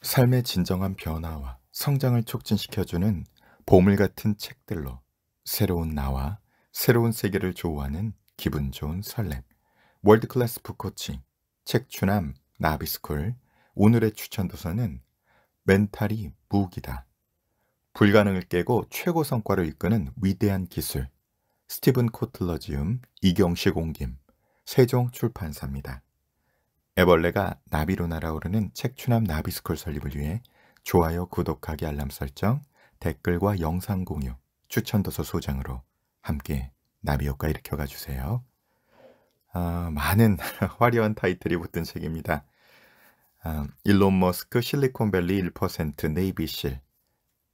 삶의 진정한 변화와 성장을 촉진시켜주는 보물 같은 책들로 새로운 나와 새로운 세계를 조우하는 기분 좋은 설렘. 월드클래스 북코칭, 책추남, 나비스쿨, 오늘의 추천 도서는 멘탈이 무기다. 불가능을 깨고 최고 성과를 이끄는 위대한 기술. 스티븐 코틀러지움, 이경식 옹김, 세종 출판사입니다. 애벌레가 나비로 날아오르는 책추남 나비스쿨 설립을 위해 좋아요, 구독하기, 알람 설정, 댓글과 영상 공유, 추천도서 소장으로 함께 나비효과 일으켜가 주세요. 아, 많은 화려한 타이틀이 붙은 책입니다. 아, 일론 머스크 실리콘밸리 1% 네이비실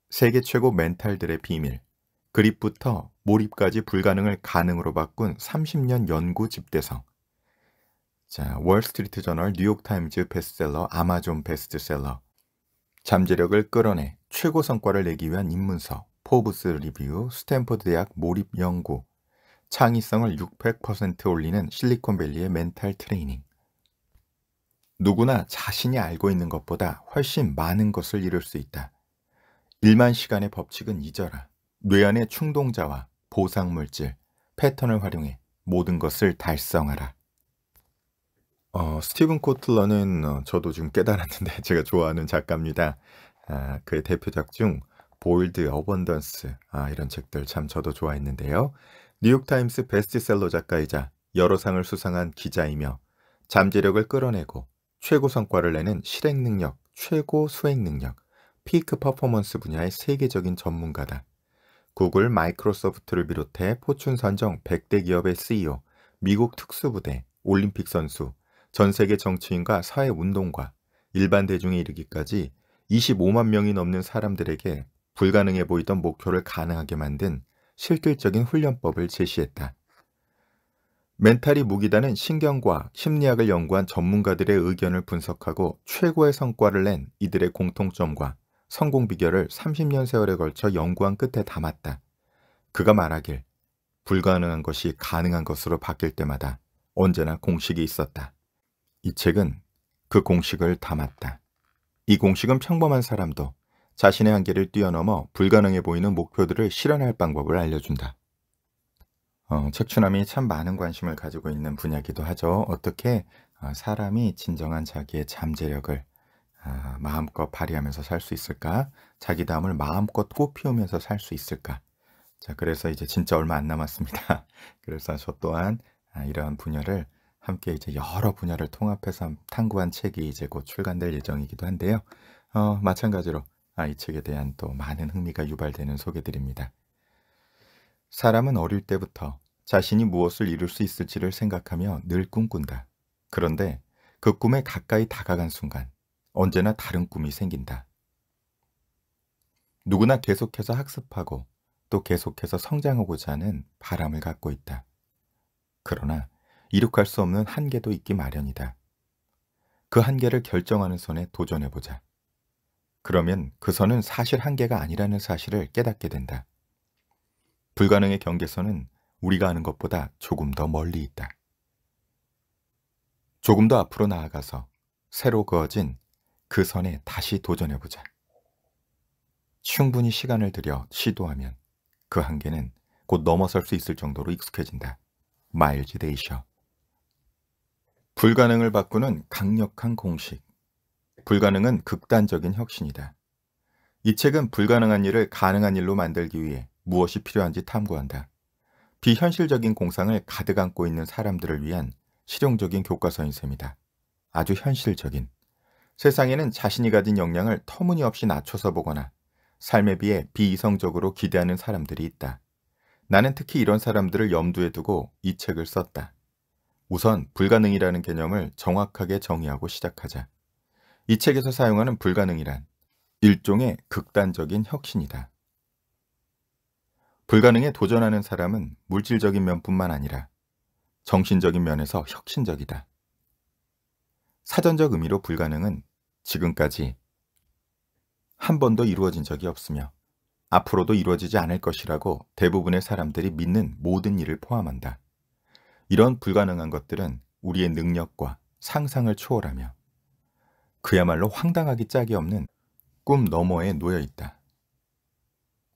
세계 최고 멘탈들의 비밀 그립부터 몰입까지 불가능을 가능으로 바꾼 30년 연구 집대성 자, 월스트리트 저널, 뉴욕타임즈 베스트셀러, 아마존 베스트셀러. 잠재력을 끌어내 최고 성과를 내기 위한 입문서, 포브스 리뷰, 스탠퍼드 대학 몰입 연구, 창의성을 600% 올리는 실리콘밸리의 멘탈 트레이닝. 누구나 자신이 알고 있는 것보다 훨씬 많은 것을 이룰 수 있다. 1만 시간의 법칙은 잊어라. 뇌안의 충동자와 보상물질, 패턴을 활용해 모든 것을 달성하라. 어, 스티븐 코틀러는 어, 저도 지금 깨달았는데 제가 좋아하는 작가입니다. 아, 그의 대표작 중보일드 어번던스 아, 이런 책들 참 저도 좋아했는데요. 뉴욕타임스 베스트셀러 작가이자 여러 상을 수상한 기자이며 잠재력을 끌어내고 최고 성과를 내는 실행 능력, 최고 수행 능력, 피크 퍼포먼스 분야의 세계적인 전문가다. 구글, 마이크로소프트를 비롯해 포춘 선정 100대 기업의 CEO, 미국 특수부대, 올림픽 선수, 전 세계 정치인과 사회운동과 일반 대중에 이르기까지 25만 명이 넘는 사람들에게 불가능해 보이던 목표를 가능하게 만든 실질적인 훈련법을 제시했다. 멘탈이 무기다는 신경과 심리학을 연구한 전문가들의 의견을 분석하고 최고의 성과를 낸 이들의 공통점과 성공 비결을 30년 세월에 걸쳐 연구한 끝에 담았다. 그가 말하길 불가능한 것이 가능한 것으로 바뀔 때마다 언제나 공식이 있었다. 이 책은 그 공식을 담았다. 이 공식은 평범한 사람도 자신의 한계를 뛰어넘어 불가능해 보이는 목표들을 실현할 방법을 알려준다. 어, 책추남이 참 많은 관심을 가지고 있는 분야기도 이 하죠. 어떻게 어, 사람이 진정한 자기의 잠재력을 아, 마음껏 발휘하면서 살 수 있을까? 자기다움을 마음껏 꽃피우면서 살 수 있을까? 자, 그래서 이제 진짜 얼마 안 남았습니다. 그래서 저 또한 아, 이러한 분야를 함께 이제 여러 분야를 통합해서 탐구한 책이 이제 곧 출간될 예정이기도 한데요. 어, 마찬가지로 아, 이 책에 대한 또 많은 흥미가 유발되는 소개들입니다. 사람은 어릴 때부터 자신이 무엇을 이룰 수 있을지를 생각하며 늘 꿈꾼다. 그런데 그 꿈에 가까이 다가간 순간 언제나 다른 꿈이 생긴다. 누구나 계속해서 학습하고 또 계속해서 성장하고자 하는 바람을 갖고 있다. 그러나 이룩할 수 없는 한계도 있기 마련이다. 그 한계를 결정하는 선에 도전해보자. 그러면 그 선은 사실 한계가 아니라는 사실을 깨닫게 된다. 불가능의 경계선은 우리가 아는 것보다 조금 더 멀리 있다. 조금 더 앞으로 나아가서 새로 그어진 그 선에 다시 도전해보자. 충분히 시간을 들여 시도하면 그 한계는 곧 넘어설 수 있을 정도로 익숙해진다. 마일즈 데이셔 불가능을 바꾸는 강력한 공식. 불가능은 극단적인 혁신이다. 이 책은 불가능한 일을 가능한 일로 만들기 위해 무엇이 필요한지 탐구한다. 비현실적인 공상을 가득 안고 있는 사람들을 위한 실용적인 교과서인 셈이다. 아주 현실적인. 세상에는 자신이 가진 역량을 터무니없이 낮춰서 보거나 삶에 비해 비이성적으로 기대하는 사람들이 있다. 나는 특히 이런 사람들을 염두에 두고 이 책을 썼다. 우선 불가능이라는 개념을 정확하게 정의하고 시작하자. 이 책에서 사용하는 불가능이란 일종의 극단적인 혁신이다. 불가능에 도전하는 사람은 물질적인 면뿐만 아니라 정신적인 면에서 혁신적이다. 사전적 의미로 불가능은 지금까지 한 번도 이루어진 적이 없으며 앞으로도 이루어지지 않을 것이라고 대부분의 사람들이 믿는 모든 일을 포함한다. 이런 불가능한 것들은 우리의 능력과 상상을 초월하며 그야말로 황당하기 짝이 없는 꿈 너머에 놓여 있다.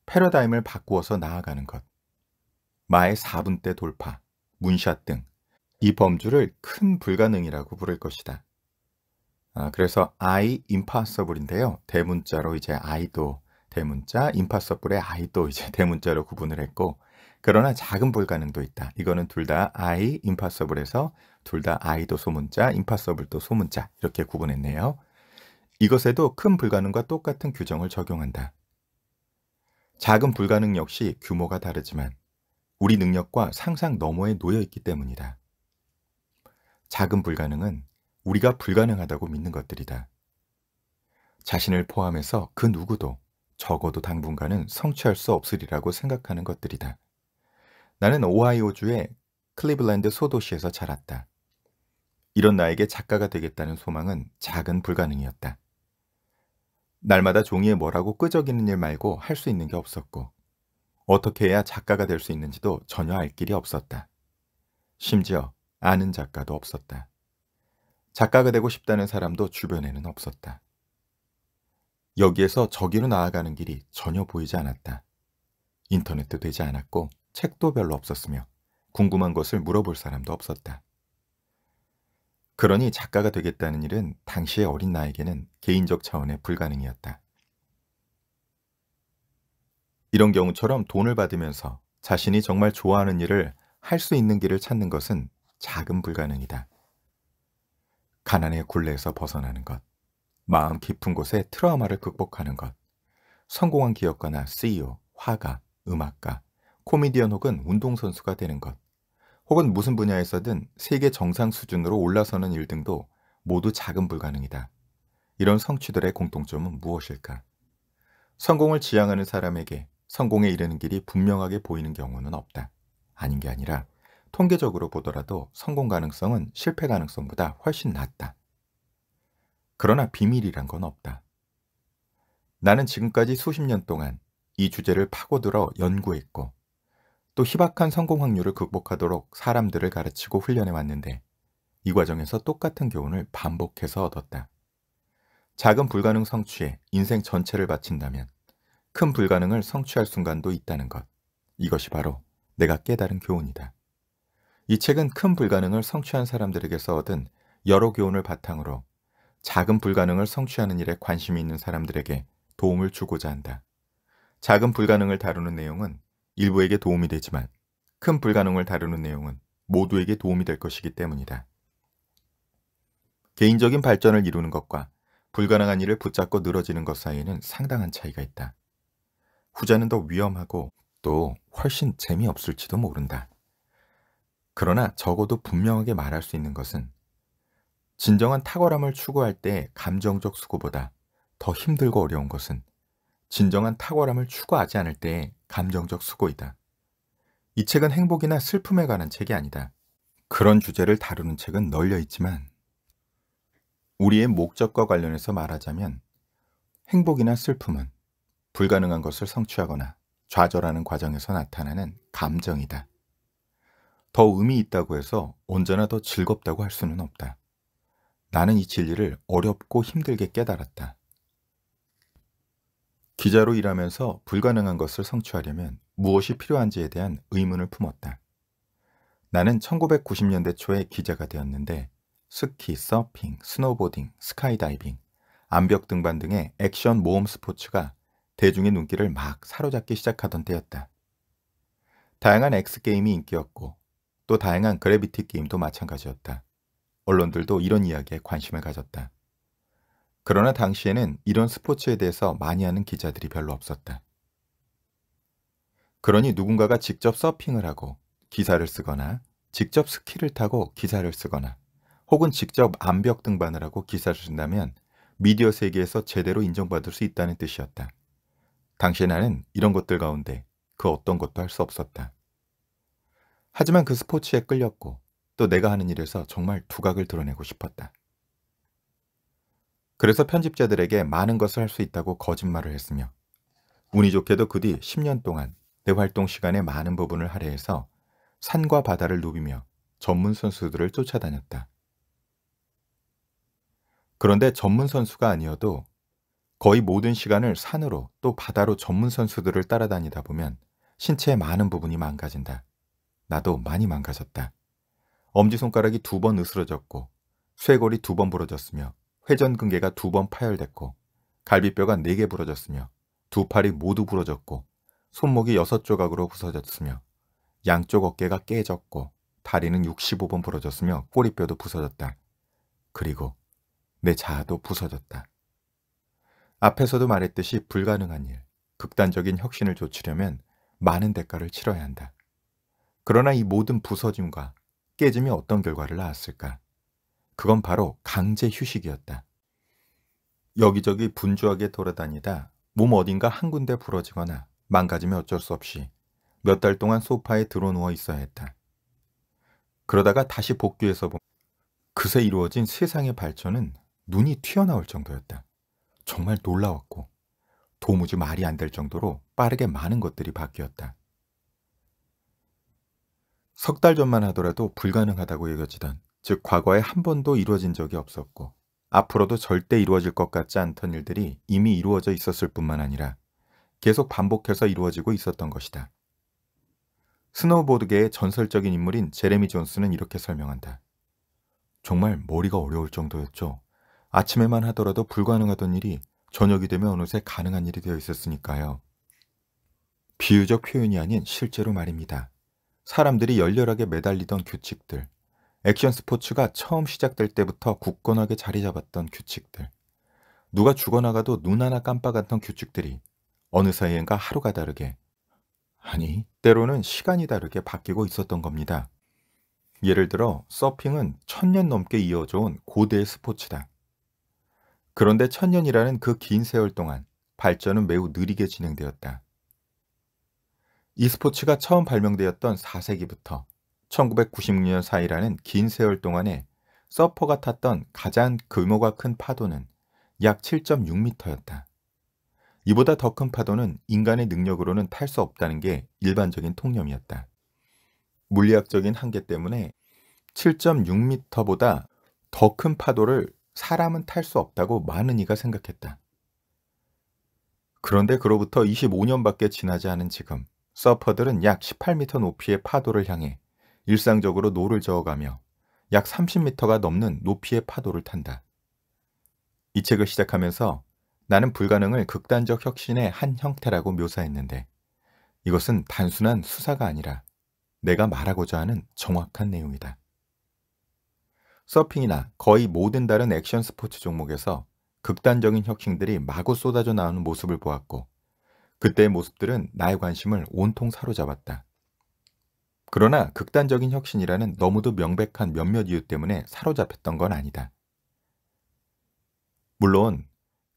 패러다임을 바꾸어서 나아가는 것. 마의 4분대 돌파, 문샷 등 이 범주를 큰 불가능이라고 부를 것이다. 아, 그래서 I impossible인데요. 대문자로 이제 I도 대문자, impossible의 I도 이제 대문자로 구분을 했고 그러나 작은 불가능도 있다. 이거는 둘 다 I, impossible에서 둘 다 I도 소문자, impossible도 소문자 이렇게 구분했네요. 이것에도 큰 불가능과 똑같은 규정을 적용한다. 작은 불가능 역시 규모가 다르지만 우리 능력과 상상 너머에 놓여 있기 때문이다. 작은 불가능은 우리가 불가능하다고 믿는 것들이다. 자신을 포함해서 그 누구도 적어도 당분간은 성취할 수 없으리라고 생각하는 것들이다. 나는 오하이오주의 클리블랜드 소도시에서 자랐다. 이런 나에게 작가가 되겠다는 소망은 작은 불가능이었다. 날마다 종이에 뭐라고 끄적이는 일 말고 할 수 있는 게 없었고 어떻게 해야 작가가 될 수 있는지도 전혀 알 길이 없었다. 심지어 아는 작가도 없었다. 작가가 되고 싶다는 사람도 주변에는 없었다. 여기에서 저기로 나아가는 길이 전혀 보이지 않았다. 인터넷도 되지 않았고 책도 별로 없었으며 궁금한 것을 물어볼 사람도 없었다. 그러니 작가가 되겠다는 일은 당시의 어린 나에게는 개인적 차원의 불가능이었다. 이런 경우처럼 돈을 받으면서 자신이 정말 좋아하는 일을 할 수 있는 길을 찾는 것은 작은 불가능이다. 가난의 굴레에서 벗어나는 것, 마음 깊은 곳에 트라우마를 극복하는 것, 성공한 기업가나 CEO, 화가, 음악가, 코미디언 혹은 운동선수가 되는 것, 혹은 무슨 분야에서든 세계 정상 수준으로 올라서는 일 등도 모두 작은 불가능이다. 이런 성취들의 공통점은 무엇일까? 성공을 지향하는 사람에게 성공에 이르는 길이 분명하게 보이는 경우는 없다. 아닌 게 아니라 통계적으로 보더라도 성공 가능성은 실패 가능성보다 훨씬 낮다. 그러나 비밀이란 건 없다. 나는 지금까지 수십 년 동안 이 주제를 파고들어 연구했고 또 희박한 성공 확률을 극복하도록 사람들을 가르치고 훈련해 왔는데 이 과정에서 똑같은 교훈을 반복해서 얻었다. 작은 불가능 성취에 인생 전체를 바친다면 큰 불가능을 성취할 순간도 있다는 것. 이것이 바로 내가 깨달은 교훈이다. 이 책은 큰 불가능을 성취한 사람들에게서 얻은 여러 교훈을 바탕으로 작은 불가능을 성취하는 일에 관심이 있는 사람들에게 도움을 주고자 한다. 작은 불가능을 다루는 내용은 일부에게 도움이 되지만 큰 불가능을 다루는 내용은 모두에게 도움이 될 것이기 때문이다. 개인적인 발전을 이루는 것과 불가능한 일을 붙잡고 늘어지는 것 사이에는 상당한 차이가 있다. 후자는 더 위험하고 또 훨씬 재미없을지도 모른다. 그러나 적어도 분명하게 말할 수 있는 것은 진정한 탁월함을 추구할 때 감정적 수고보다 더 힘들고 어려운 것은 진정한 탁월함을 추구하지 않을 때의 감정적 수고이다. 이 책은 행복이나 슬픔에 관한 책이 아니다. 그런 주제를 다루는 책은 널려 있지만 우리의 목적과 관련해서 말하자면 행복이나 슬픔은 불가능한 것을 성취하거나 좌절하는 과정에서 나타나는 감정이다. 더 의미 있다고 해서 언제나 더 즐겁다고 할 수는 없다. 나는 이 진리를 어렵고 힘들게 깨달았다. 기자로 일하면서 불가능한 것을 성취하려면 무엇이 필요한지에 대한 의문을 품었다. 나는 1990년대 초에 기자가 되었는데 스키, 서핑, 스노보딩, 스카이다이빙, 암벽 등반 등의 액션 모험 스포츠가 대중의 눈길을 막 사로잡기 시작하던 때였다. 다양한 x 게임이 인기였고 또 다양한 그래비티 게임도 마찬가지였다. 언론들도 이런 이야기에 관심을 가졌다. 그러나 당시에는 이런 스포츠에 대해서 많이 하는 기자들이 별로 없었다. 그러니 누군가가 직접 서핑을 하고 기사를 쓰거나 직접 스키를 타고 기사를 쓰거나 혹은 직접 암벽 등반을 하고 기사를 쓴다면 미디어 세계에서 제대로 인정받을 수 있다는 뜻이었다. 당시 나는 이런 것들 가운데 그 어떤 것도 할 수 없었다. 하지만 그 스포츠에 끌렸고 또 내가 하는 일에서 정말 두각을 드러내고 싶었다. 그래서 편집자들에게 많은 것을 할 수 있다고 거짓말을 했으며 운이 좋게도 그 뒤 10년 동안 내 활동 시간의 많은 부분을 할애해서 산과 바다를 누비며 전문 선수들을 쫓아다녔다. 그런데 전문 선수가 아니어도 거의 모든 시간을 산으로 또 바다로 전문 선수들을 따라다니다 보면 신체의 많은 부분이 망가진다. 나도 많이 망가졌다. 엄지손가락이 두 번 으스러졌고 쇄골이 두 번 부러졌으며 회전근개가 두 번 파열됐고 갈비뼈가 네 개 부러졌으며 두 팔이 모두 부러졌고 손목이 여섯 조각으로 부서졌으며 양쪽 어깨가 깨졌고 다리는 65번 부러졌으며 꼬리뼈도 부서졌다. 그리고 내 자아도 부서졌다. 앞에서도 말했듯이 불가능한 일, 극단적인 혁신을 조치려면 많은 대가를 치러야 한다. 그러나 이 모든 부서짐과 깨짐이 어떤 결과를 낳았을까? 그건 바로 강제 휴식이었다. 여기저기 분주하게 돌아다니다 몸 어딘가 한 군데 부러지거나 망가지면 어쩔 수 없이 몇 달 동안 소파에 들어 누워 있어야 했다. 그러다가 다시 복귀해서 보면 그새 이루어진 세상의 발전은 눈이 튀어나올 정도였다. 정말 놀라웠고 도무지 말이 안 될 정도로 빠르게 많은 것들이 바뀌었다. 석 달 전만 하더라도 불가능하다고 여겨지던 즉 과거에 한 번도 이루어진 적이 없었고 앞으로도 절대 이루어질 것 같지 않던 일들이 이미 이루어져 있었을 뿐만 아니라 계속 반복해서 이루어지고 있었던 것이다. 스노우보드계의 전설적인 인물인 제레미 존스는 이렇게 설명한다. 정말 머리가 어려울 정도였죠. 아침에만 하더라도 불가능하던 일이 저녁이 되면 어느새 가능한 일이 되어 있었으니까요. 비유적 표현이 아닌 실제로 말입니다. 사람들이 열렬하게 매달리던 규칙들, 액션 스포츠가 처음 시작될 때부터 굳건하게 자리 잡았던 규칙들. 누가 죽어나가도 눈 하나 깜빡 았던 규칙들이 어느 사이엔가 하루가 다르게, 아니, 때로는 시간이 다르게 바뀌고 있었던 겁니다. 예를 들어, 서핑은 천년 넘게 이어져 온 고대의 스포츠다. 그런데 천년이라는 그 긴 세월 동안 발전은 매우 느리게 진행되었다. 이스포츠가 처음 발명되었던 4세기부터 1996년 4일이라는 긴 세월 동안에 서퍼가 탔던 가장 규모가 큰 파도는 약 7.6m였다. 이보다 더 큰 파도는 인간의 능력으로는 탈 수 없다는 게 일반적인 통념이었다. 물리학적인 한계 때문에 7.6m보다 더 큰 파도를 사람은 탈 수 없다고 많은 이가 생각했다. 그런데 그로부터 25년밖에 지나지 않은 지금 서퍼들은 약 18m 높이의 파도를 향해 일상적으로 노를 저어가며 약 30m가 넘는 높이의 파도를 탄다. 이 책을 시작하면서 나는 불가능을 극단적 혁신의 한 형태라고 묘사했는데 이것은 단순한 수사가 아니라 내가 말하고자 하는 정확한 내용이다. 서핑이나 거의 모든 다른 액션 스포츠 종목에서 극단적인 혁신들이 마구 쏟아져 나오는 모습을 보았고 그때의 모습들은 나의 관심을 온통 사로잡았다. 그러나 극단적인 혁신이라는 너무도 명백한 몇몇 이유 때문에 사로잡혔던 건 아니다. 물론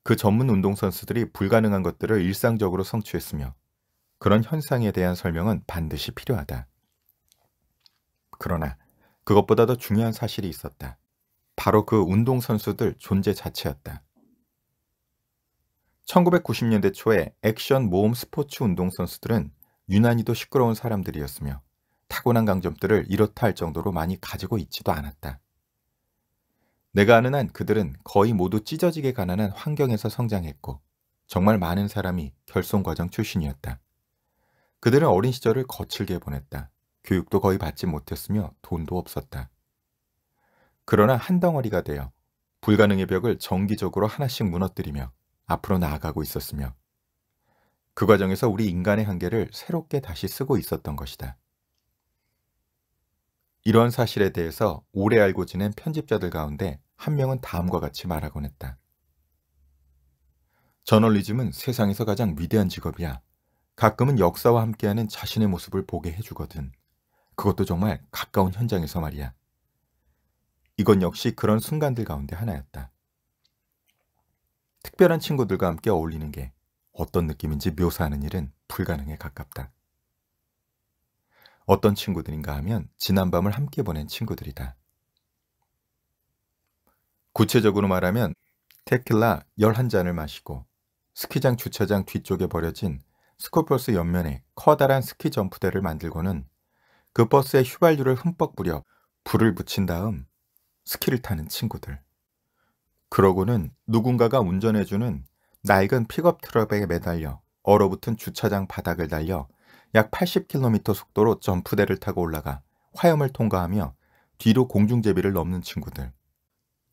그 전문 운동선수들이 불가능한 것들을 일상적으로 성취했으며 그런 현상에 대한 설명은 반드시 필요하다. 그러나 그것보다 더 중요한 사실이 있었다. 바로 그 운동선수들 존재 자체였다. 1990년대 초에 액션 모험 스포츠 운동선수들은 유난히도 시끄러운 사람들이었으며 타고난 강점들을 이렇다 할 정도로 많이 가지고 있지도 않았다. 내가 아는 한 그들은 거의 모두 찢어지게 가난한 환경에서 성장했고 정말 많은 사람이 결손과정 출신이었다. 그들은 어린 시절을 거칠게 보냈다. 교육도 거의 받지 못했으며 돈도 없었다. 그러나 한 덩어리가 되어 불가능의 벽을 정기적으로 하나씩 무너뜨리며 앞으로 나아가고 있었으며 그 과정에서 우리 인간의 한계를 새롭게 다시 쓰고 있었던 것이다. 이런 사실에 대해서 오래 알고 지낸 편집자들 가운데 한 명은 다음과 같이 말하곤 했다. 저널리즘은 세상에서 가장 위대한 직업이야. 가끔은 역사와 함께하는 자신의 모습을 보게 해주거든. 그것도 정말 가까운 현장에서 말이야. 이건 역시 그런 순간들 가운데 하나였다. 특별한 친구들과 함께 어울리는 게 어떤 느낌인지 묘사하는 일은 불가능에 가깝다. 어떤 친구들인가 하면 지난 밤을 함께 보낸 친구들이다. 구체적으로 말하면 테킬라 11잔을 마시고 스키장 주차장 뒤쪽에 버려진 스쿨버스 옆면에 커다란 스키 점프대를 만들고는 그 버스에 휘발유를 흠뻑 뿌려 불을 붙인 다음 스키를 타는 친구들. 그러고는 누군가가 운전해주는 낡은 픽업 트럭에 매달려 얼어붙은 주차장 바닥을 달려 약 80km 속도로 점프대를 타고 올라가 화염을 통과하며 뒤로 공중제비를 넘는 친구들.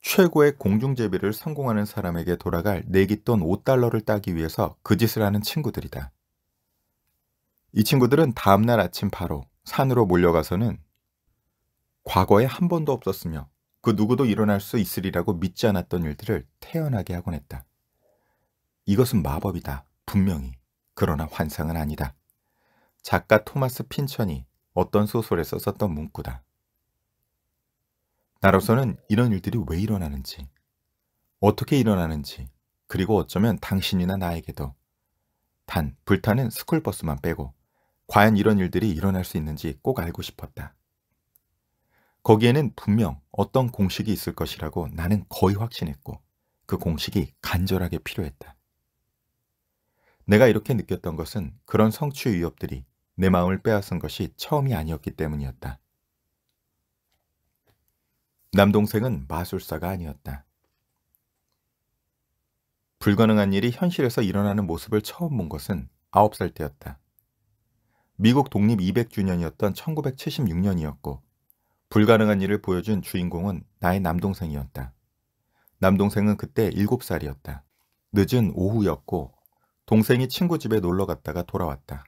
최고의 공중제비를 성공하는 사람에게 돌아갈 내기돈 5달러를 따기 위해서 그 짓을 하는 친구들이다. 이 친구들은 다음날 아침 바로 산으로 몰려가서는 과거에 한 번도 없었으며 그 누구도 일어날 수 있으리라고 믿지 않았던 일들을 태연하게 하곤 했다. 이것은 마법이다. 분명히. 그러나 환상은 아니다. 작가 토마스 핀천이 어떤 소설에서 썼던 문구다. 나로서는 이런 일들이 왜 일어나는지, 어떻게 일어나는지, 그리고 어쩌면 당신이나 나에게도 단 불타는 스쿨버스만 빼고 과연 이런 일들이 일어날 수 있는지 꼭 알고 싶었다. 거기에는 분명 어떤 공식이 있을 것이라고 나는 거의 확신했고 그 공식이 간절하게 필요했다. 내가 이렇게 느꼈던 것은 그런 성취 의 위협들이 내 마음을 빼앗은 것이 처음이 아니었기 때문이었다. 남동생은 마술사가 아니었다. 불가능한 일이 현실에서 일어나는 모습을 처음 본 것은 9살 때였다. 미국 독립 200주년이었던 1976년이었고 불가능한 일을 보여준 주인공은 나의 남동생이었다. 남동생은 그때 7살이었다. 늦은 오후였고 동생이 친구 집에 놀러 갔다가 돌아왔다.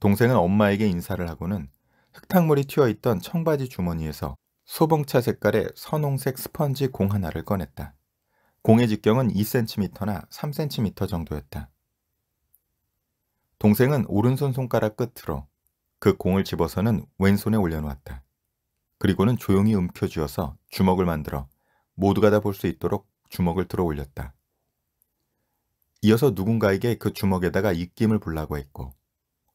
동생은 엄마에게 인사를 하고는 흙탕물이 튀어있던 청바지 주머니에서 소봉차 색깔의 선홍색 스펀지 공 하나를 꺼냈다. 공의 직경은 2cm나 3cm 정도였다. 동생은 오른손 손가락 끝으로 그 공을 집어서는 왼손에 올려놓았다. 그리고는 조용히 움켜쥐어서 주먹을 만들어 모두가 다 볼 수 있도록 주먹을 들어 올렸다. 이어서 누군가에게 그 주먹에다가 입김을 불라고 했고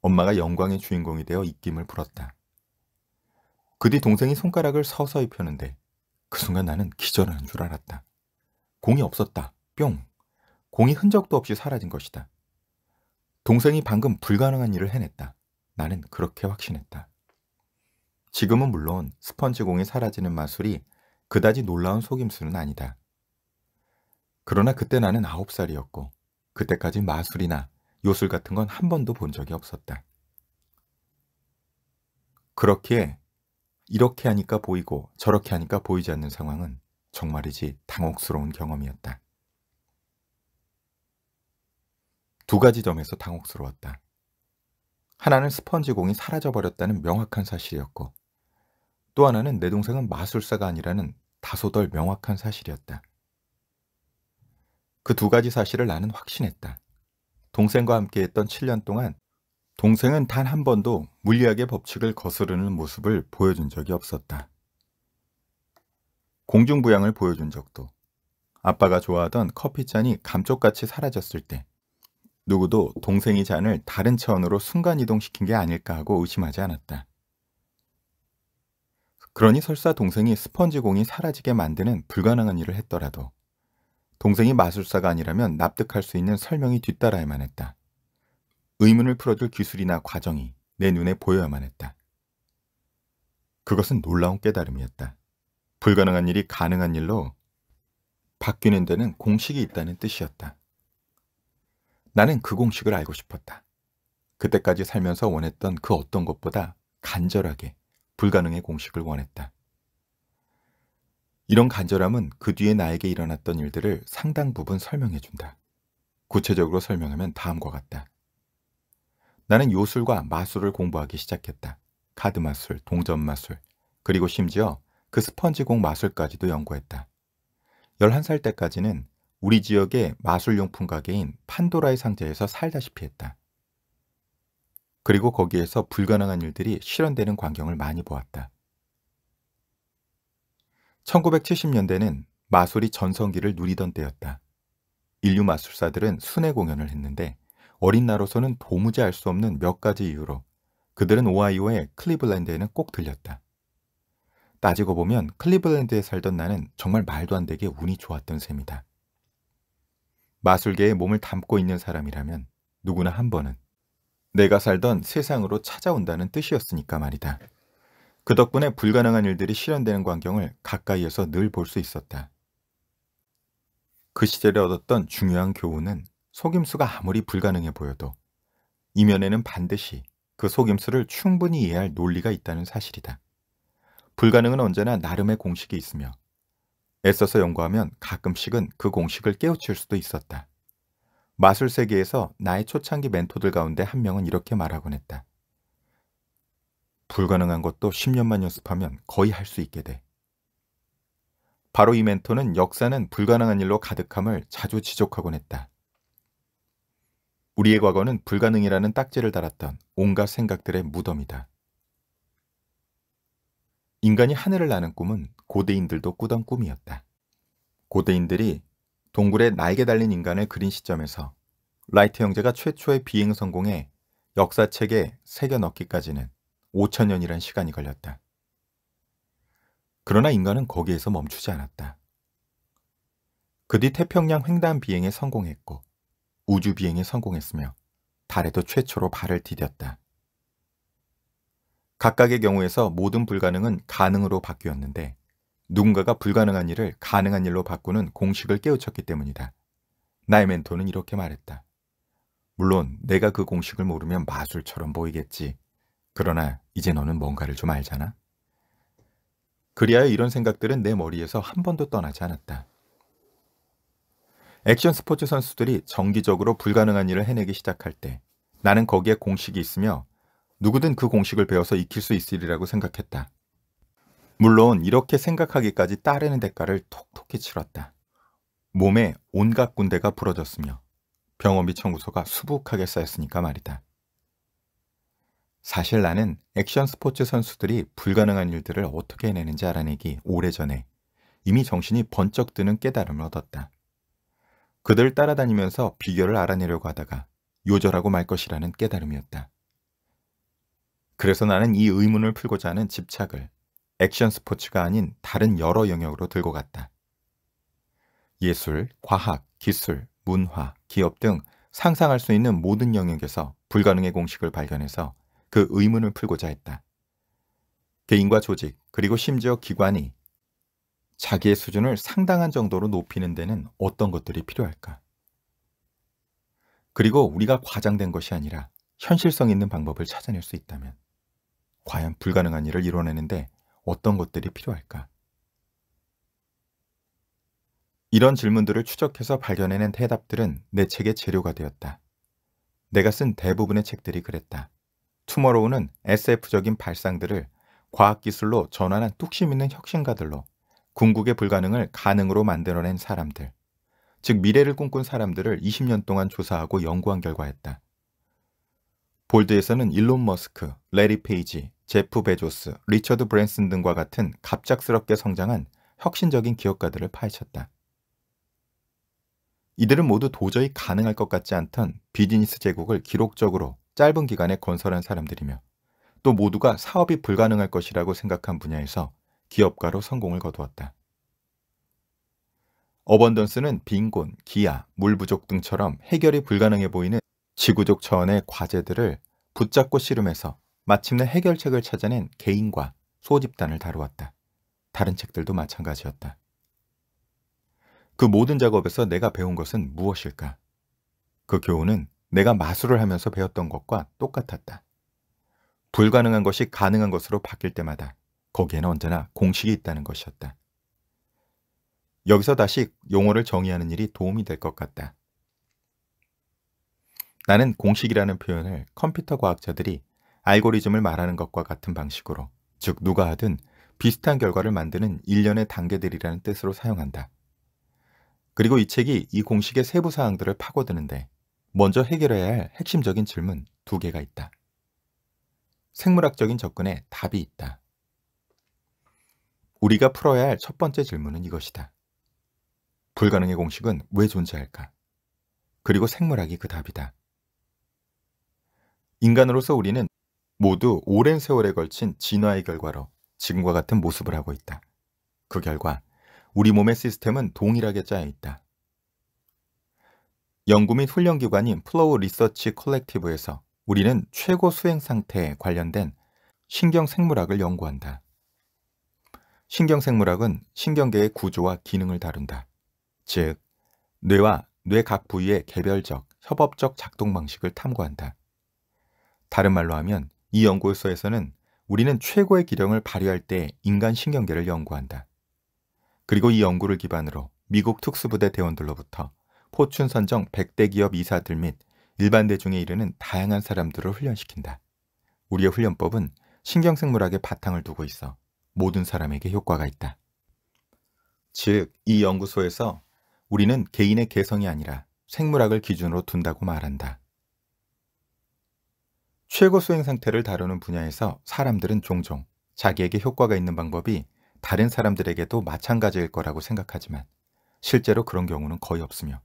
엄마가 영광의 주인공이 되어 입김을 불었다. 그 뒤 동생이 손가락을 서서히 펴는데 그 순간 나는 기절하는 줄 알았다. 공이 없었다. 뿅. 공이 흔적도 없이 사라진 것이다. 동생이 방금 불가능한 일을 해냈다. 나는 그렇게 확신했다. 지금은 물론 스펀지 공이 사라지는 마술이 그다지 놀라운 속임수는 아니다. 그러나 그때 나는 아홉 살이었고 그때까지 마술이나 요술 같은 건 한 번도 본 적이 없었다. 그렇게 이렇게 하니까 보이고 저렇게 하니까 보이지 않는 상황은 정말이지 당혹스러운 경험이었다. 두 가지 점에서 당혹스러웠다. 하나는 스펀지 공이 사라져버렸다는 명확한 사실이었고 또 하나는 내 동생은 마술사가 아니라는 다소덜 명확한 사실이었다. 그 두 가지 사실을 나는 확신했다. 동생과 함께했던 7년 동안 동생은 단 한 번도 물리학의 법칙을 거스르는 모습을 보여준 적이 없었다. 공중부양을 보여준 적도 아빠가 좋아하던 커피잔이 감쪽같이 사라졌을 때 누구도 동생이 잔을 다른 차원으로 순간이동시킨 게 아닐까 하고 의심하지 않았다. 그러니 설사 동생이 스펀지공이 사라지게 만드는 불가능한 일을 했더라도 동생이 마술사가 아니라면 납득할 수 있는 설명이 뒤따라야만 했다. 의문을 풀어줄 기술이나 과정이 내 눈에 보여야만 했다. 그것은 놀라운 깨달음이었다. 불가능한 일이 가능한 일로 바뀌는 데는 공식이 있다는 뜻이었다. 나는 그 공식을 알고 싶었다. 그때까지 살면서 원했던 그 어떤 것보다 간절하게 불가능의 공식을 원했다. 이런 간절함은 그 뒤에 나에게 일어났던 일들을 상당 부분 설명해 준다. 구체적으로 설명하면 다음과 같다. 나는 요술과 마술을 공부하기 시작했다. 카드 마술, 동전 마술, 그리고 심지어 그 스펀지 공 마술까지도 연구했다. 11살 때까지는 우리 지역의 마술용품 가게인 판도라의 상자에서 살다시피 했다. 그리고 거기에서 불가능한 일들이 실현되는 광경을 많이 보았다. 1970년대는 마술이 전성기를 누리던 때였다. 인류 마술사들은 순회 공연을 했는데 어린 나로서는 도무지 알 수 없는 몇 가지 이유로 그들은 오하이오의 클리블랜드에는 꼭 들렸다. 따지고 보면 클리블랜드에 살던 나는 정말 말도 안 되게 운이 좋았던 셈이다. 마술계에 몸을 담고 있는 사람이라면 누구나 한 번은 내가 살던 세상으로 찾아온다는 뜻이었으니까 말이다. 그 덕분에 불가능한 일들이 실현되는 광경을 가까이에서 늘 볼 수 있었다. 그 시절에 얻었던 중요한 교훈은 속임수가 아무리 불가능해 보여도 이면에는 반드시 그 속임수를 충분히 이해할 논리가 있다는 사실이다. 불가능은 언제나 나름의 공식이 있으며 애써서 연구하면 가끔씩은 그 공식을 깨우칠 수도 있었다. 마술 세계에서 나의 초창기 멘토들 가운데 한 명은 이렇게 말하곤 했다. 불가능한 것도 10년만 연습하면 거의 할 수 있게 돼. 바로 이 멘토는 역사는 불가능한 일로 가득함을 자주 지적하곤 했다. 우리의 과거는 불가능이라는 딱지를 달았던 온갖 생각들의 무덤이다. 인간이 하늘을 나는 꿈은 고대인들도 꾸던 꿈이었다. 고대인들이 동굴에 날개 달린 인간을 그린 시점에서 라이트 형제가 최초의 비행 성공에 역사책에 새겨 넣기까지는 5천 년이란 시간이 걸렸다. 그러나 인간은 거기에서 멈추지 않았다. 그 뒤 태평양 횡단 비행에 성공했고 우주 비행에 성공했으며 달에도 최초로 발을 디뎠다. 각각의 경우에서 모든 불가능은 가능으로 바뀌었는데 누군가가 불가능한 일을 가능한 일로 바꾸는 공식을 깨우쳤기 때문이다. 나의 멘토는 이렇게 말했다. 물론 내가 그 공식을 모르면 마술처럼 보이겠지. 그러나 이제 너는 뭔가를 좀 알잖아. 그리하여 이런 생각들은 내 머리에서 한 번도 떠나지 않았다. 액션 스포츠 선수들이 정기적으로 불가능한 일을 해내기 시작할 때 나는 거기에 공식이 있으며 누구든 그 공식을 배워서 익힐 수 있으리라고 생각했다. 물론 이렇게 생각하기까지 따르는 대가를 톡톡히 치렀다. 몸에 온갖 군대가 부러졌으며 병원비 청구서가 수북하게 쌓였으니까 말이다. 사실 나는 액션 스포츠 선수들이 불가능한 일들을 어떻게 해내는지 알아내기 오래전에 이미 정신이 번쩍 드는 깨달음을 얻었다. 그들 따라다니면서 비결을 알아내려고 하다가 요절하고 말 것이라는 깨달음이었다. 그래서 나는 이 의문을 풀고자 하는 집착을 액션 스포츠가 아닌 다른 여러 영역으로 들고 갔다. 예술, 과학, 기술, 문화, 기업 등 상상할 수 있는 모든 영역에서 불가능의 공식을 발견해서 그 의문을 풀고자 했다. 개인과 조직 그리고 심지어 기관이 자기의 수준을 상당한 정도로 높이는 데는 어떤 것들이 필요할까? 그리고 우리가 과장된 것이 아니라 현실성 있는 방법을 찾아낼 수 있다면 과연 불가능한 일을 이뤄내는데 어떤 것들이 필요할까? 이런 질문들을 추적해서 발견해낸 대답들은내 책의 재료가 되었다. 내가 쓴 대부분의 책들이 그랬다. 투머로우는 SF적인 발상들을 과학기술로 전환한 뚝심 있는 혁신가들로 궁극의 불가능을 가능으로 만들어낸 사람들, 즉 미래를 꿈꾼 사람들을 20년 동안 조사하고 연구한 결과였다. 볼드에서는 일론 머스크, 레리 페이지, 제프 베조스, 리처드 브랜슨 등과 같은 갑작스럽게 성장한 혁신적인 기업가들을 파헤쳤다. 이들은 모두 도저히 가능할 것 같지 않던 비즈니스 제국을 기록적으로 짧은 기간에 건설한 사람들이며 또 모두가 사업이 불가능할 것이라고 생각한 분야에서 기업가로 성공을 거두었다. 어번던스는 빈곤, 기아, 물 부족 등처럼 해결이 불가능해 보이는 지구적 차원의 과제들을 붙잡고 씨름해서 마침내 해결책을 찾아낸 개인과 소집단을 다루었다. 다른 책들도 마찬가지였다. 그 모든 작업에서 내가 배운 것은 무엇일까? 그 교훈은 내가 마술을 하면서 배웠던 것과 똑같았다. 불가능한 것이 가능한 것으로 바뀔 때마다 거기에는 언제나 공식이 있다는 것이었다. 여기서 다시 용어를 정의하는 일이 도움이 될 것 같다. 나는 공식이라는 표현을 컴퓨터 과학자들이 알고리즘을 말하는 것과 같은 방식으로 즉 누가 하든 비슷한 결과를 만드는 일련의 단계들이라는 뜻으로 사용한다. 그리고 이 책이 이 공식의 세부 사항들을 파고드는데 먼저 해결해야 할 핵심적인 질문 두 개가 있다. 생물학적인 접근에 답이 있다. 우리가 풀어야 할 첫 번째 질문은 이것이다. 불가능의 공식은 왜 존재할까? 그리고 생물학이 그 답이다. 인간으로서 우리는 모두 오랜 세월에 걸친 진화의 결과로 지금과 같은 모습을 하고 있다. 그 결과 우리 몸의 시스템은 동일하게 짜여 있다. 연구 및 훈련기관인 플로우 리서치 컬렉티브에서 우리는 최고 수행 상태에 관련된 신경생물학을 연구한다. 신경생물학은 신경계의 구조와 기능을 다룬다. 즉, 뇌와 뇌 각 부위의 개별적, 협업적 작동 방식을 탐구한다. 다른 말로 하면 이 연구소에서는 우리는 최고의 기량을 발휘할 때 인간 신경계를 연구한다. 그리고 이 연구를 기반으로 미국 특수부대 대원들로부터 포춘 선정 100대 기업 이사들 및 일반 대중에 이르는 다양한 사람들을 훈련시킨다. 우리의 훈련법은 신경생물학의 바탕을 두고 있어 모든 사람에게 효과가 있다. 즉, 이 연구소에서 우리는 개인의 개성이 아니라 생물학을 기준으로 둔다고 말한다. 최고 수행 상태를 다루는 분야에서 사람들은 종종 자기에게 효과가 있는 방법이 다른 사람들에게도 마찬가지일 거라고 생각하지만 실제로 그런 경우는 거의 없으며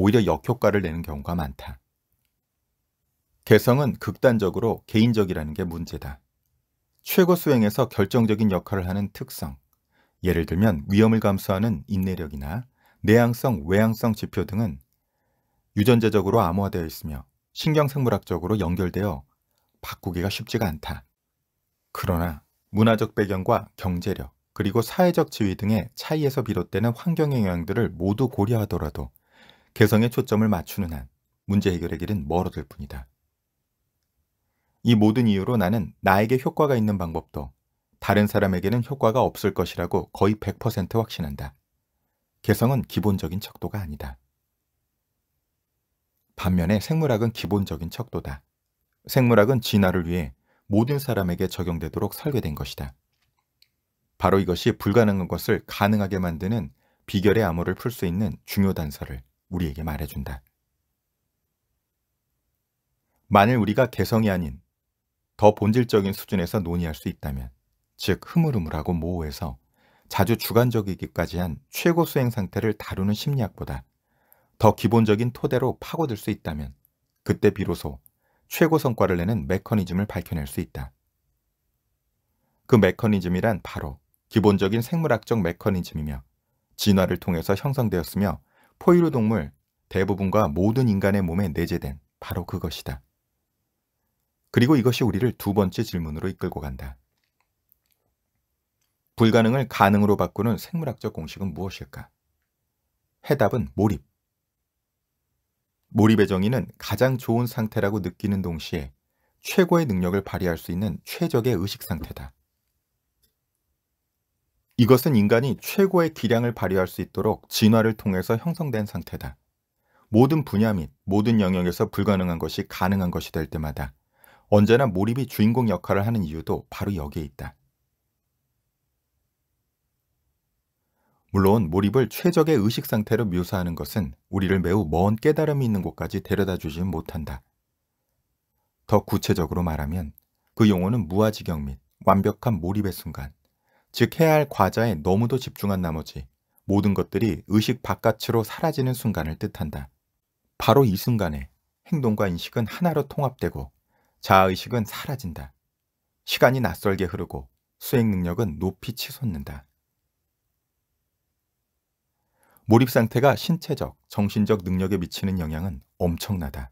오히려 역효과를 내는 경우가 많다. 개성은 극단적으로 개인적이라는 게 문제다. 최고 수행에서 결정적인 역할을 하는 특성, 예를 들면 위험을 감수하는 인내력이나 내향성, 외향성 지표 등은 유전자적으로 암호화되어 있으며 신경생물학적으로 연결되어 바꾸기가 쉽지가 않다. 그러나 문화적 배경과 경제력, 그리고 사회적 지위 등의 차이에서 비롯되는 환경의 영향들을 모두 고려하더라도 개성에 초점을 맞추는 한 문제 해결의 길은 멀어들 뿐이다. 이 모든 이유로 나는 나에게 효과가 있는 방법도 다른 사람에게는 효과가 없을 것이라고 거의 100% 확신한다. 개성은 기본적인 척도가 아니다. 반면에 생물학은 기본적인 척도다. 생물학은 진화를 위해 모든 사람에게 적용되도록 설계된 것이다. 바로 이것이 불가능한 것을 가능하게 만드는 비결의 암호를 풀 수 있는 중요 단서를 우리에게 말해준다. 만일 우리가 개성이 아닌 더 본질적인 수준에서 논의할 수 있다면, 즉 흐물흐물하고 모호해서 자주 주관적이기까지 한 최고 수행 상태를 다루는 심리학보다 더 기본적인 토대로 파고들 수 있다면 그때 비로소 최고 성과를 내는 메커니즘을 밝혀낼 수 있다. 그 메커니즘이란 바로 기본적인 생물학적 메커니즘이며 진화를 통해서 형성되었으며 포유류 동물 대부분과 모든 인간의 몸에 내재된 바로 그것이다. 그리고 이것이 우리를 두 번째 질문으로 이끌고 간다. 불가능을 가능으로 바꾸는 생물학적 공식은 무엇일까? 해답은 몰입. 몰입의 정의는 가장 좋은 상태라고 느끼는 동시에 최고의 능력을 발휘할 수 있는 최적의 의식 상태다. 이것은 인간이 최고의 기량을 발휘할 수 있도록 진화를 통해서 형성된 상태다. 모든 분야 및 모든 영역에서 불가능한 것이 가능한 것이 될 때마다 언제나 몰입이 주인공 역할을 하는 이유도 바로 여기에 있다. 물론 몰입을 최적의 의식 상태로 묘사하는 것은 우리를 매우 먼 깨달음이 있는 곳까지 데려다 주진 못한다. 더 구체적으로 말하면 그 용어는 무아지경 및 완벽한 몰입의 순간, 즉 해야 할 과자에 너무도 집중한 나머지 모든 것들이 의식 바깥으로 사라지는 순간을 뜻한다. 바로 이 순간에 행동과 인식은 하나로 통합되고 자아의식은 사라진다. 시간이 낯설게 흐르고 수행 능력은 높이 치솟는다. 몰입 상태가 신체적, 정신적 능력에 미치는 영향은 엄청나다.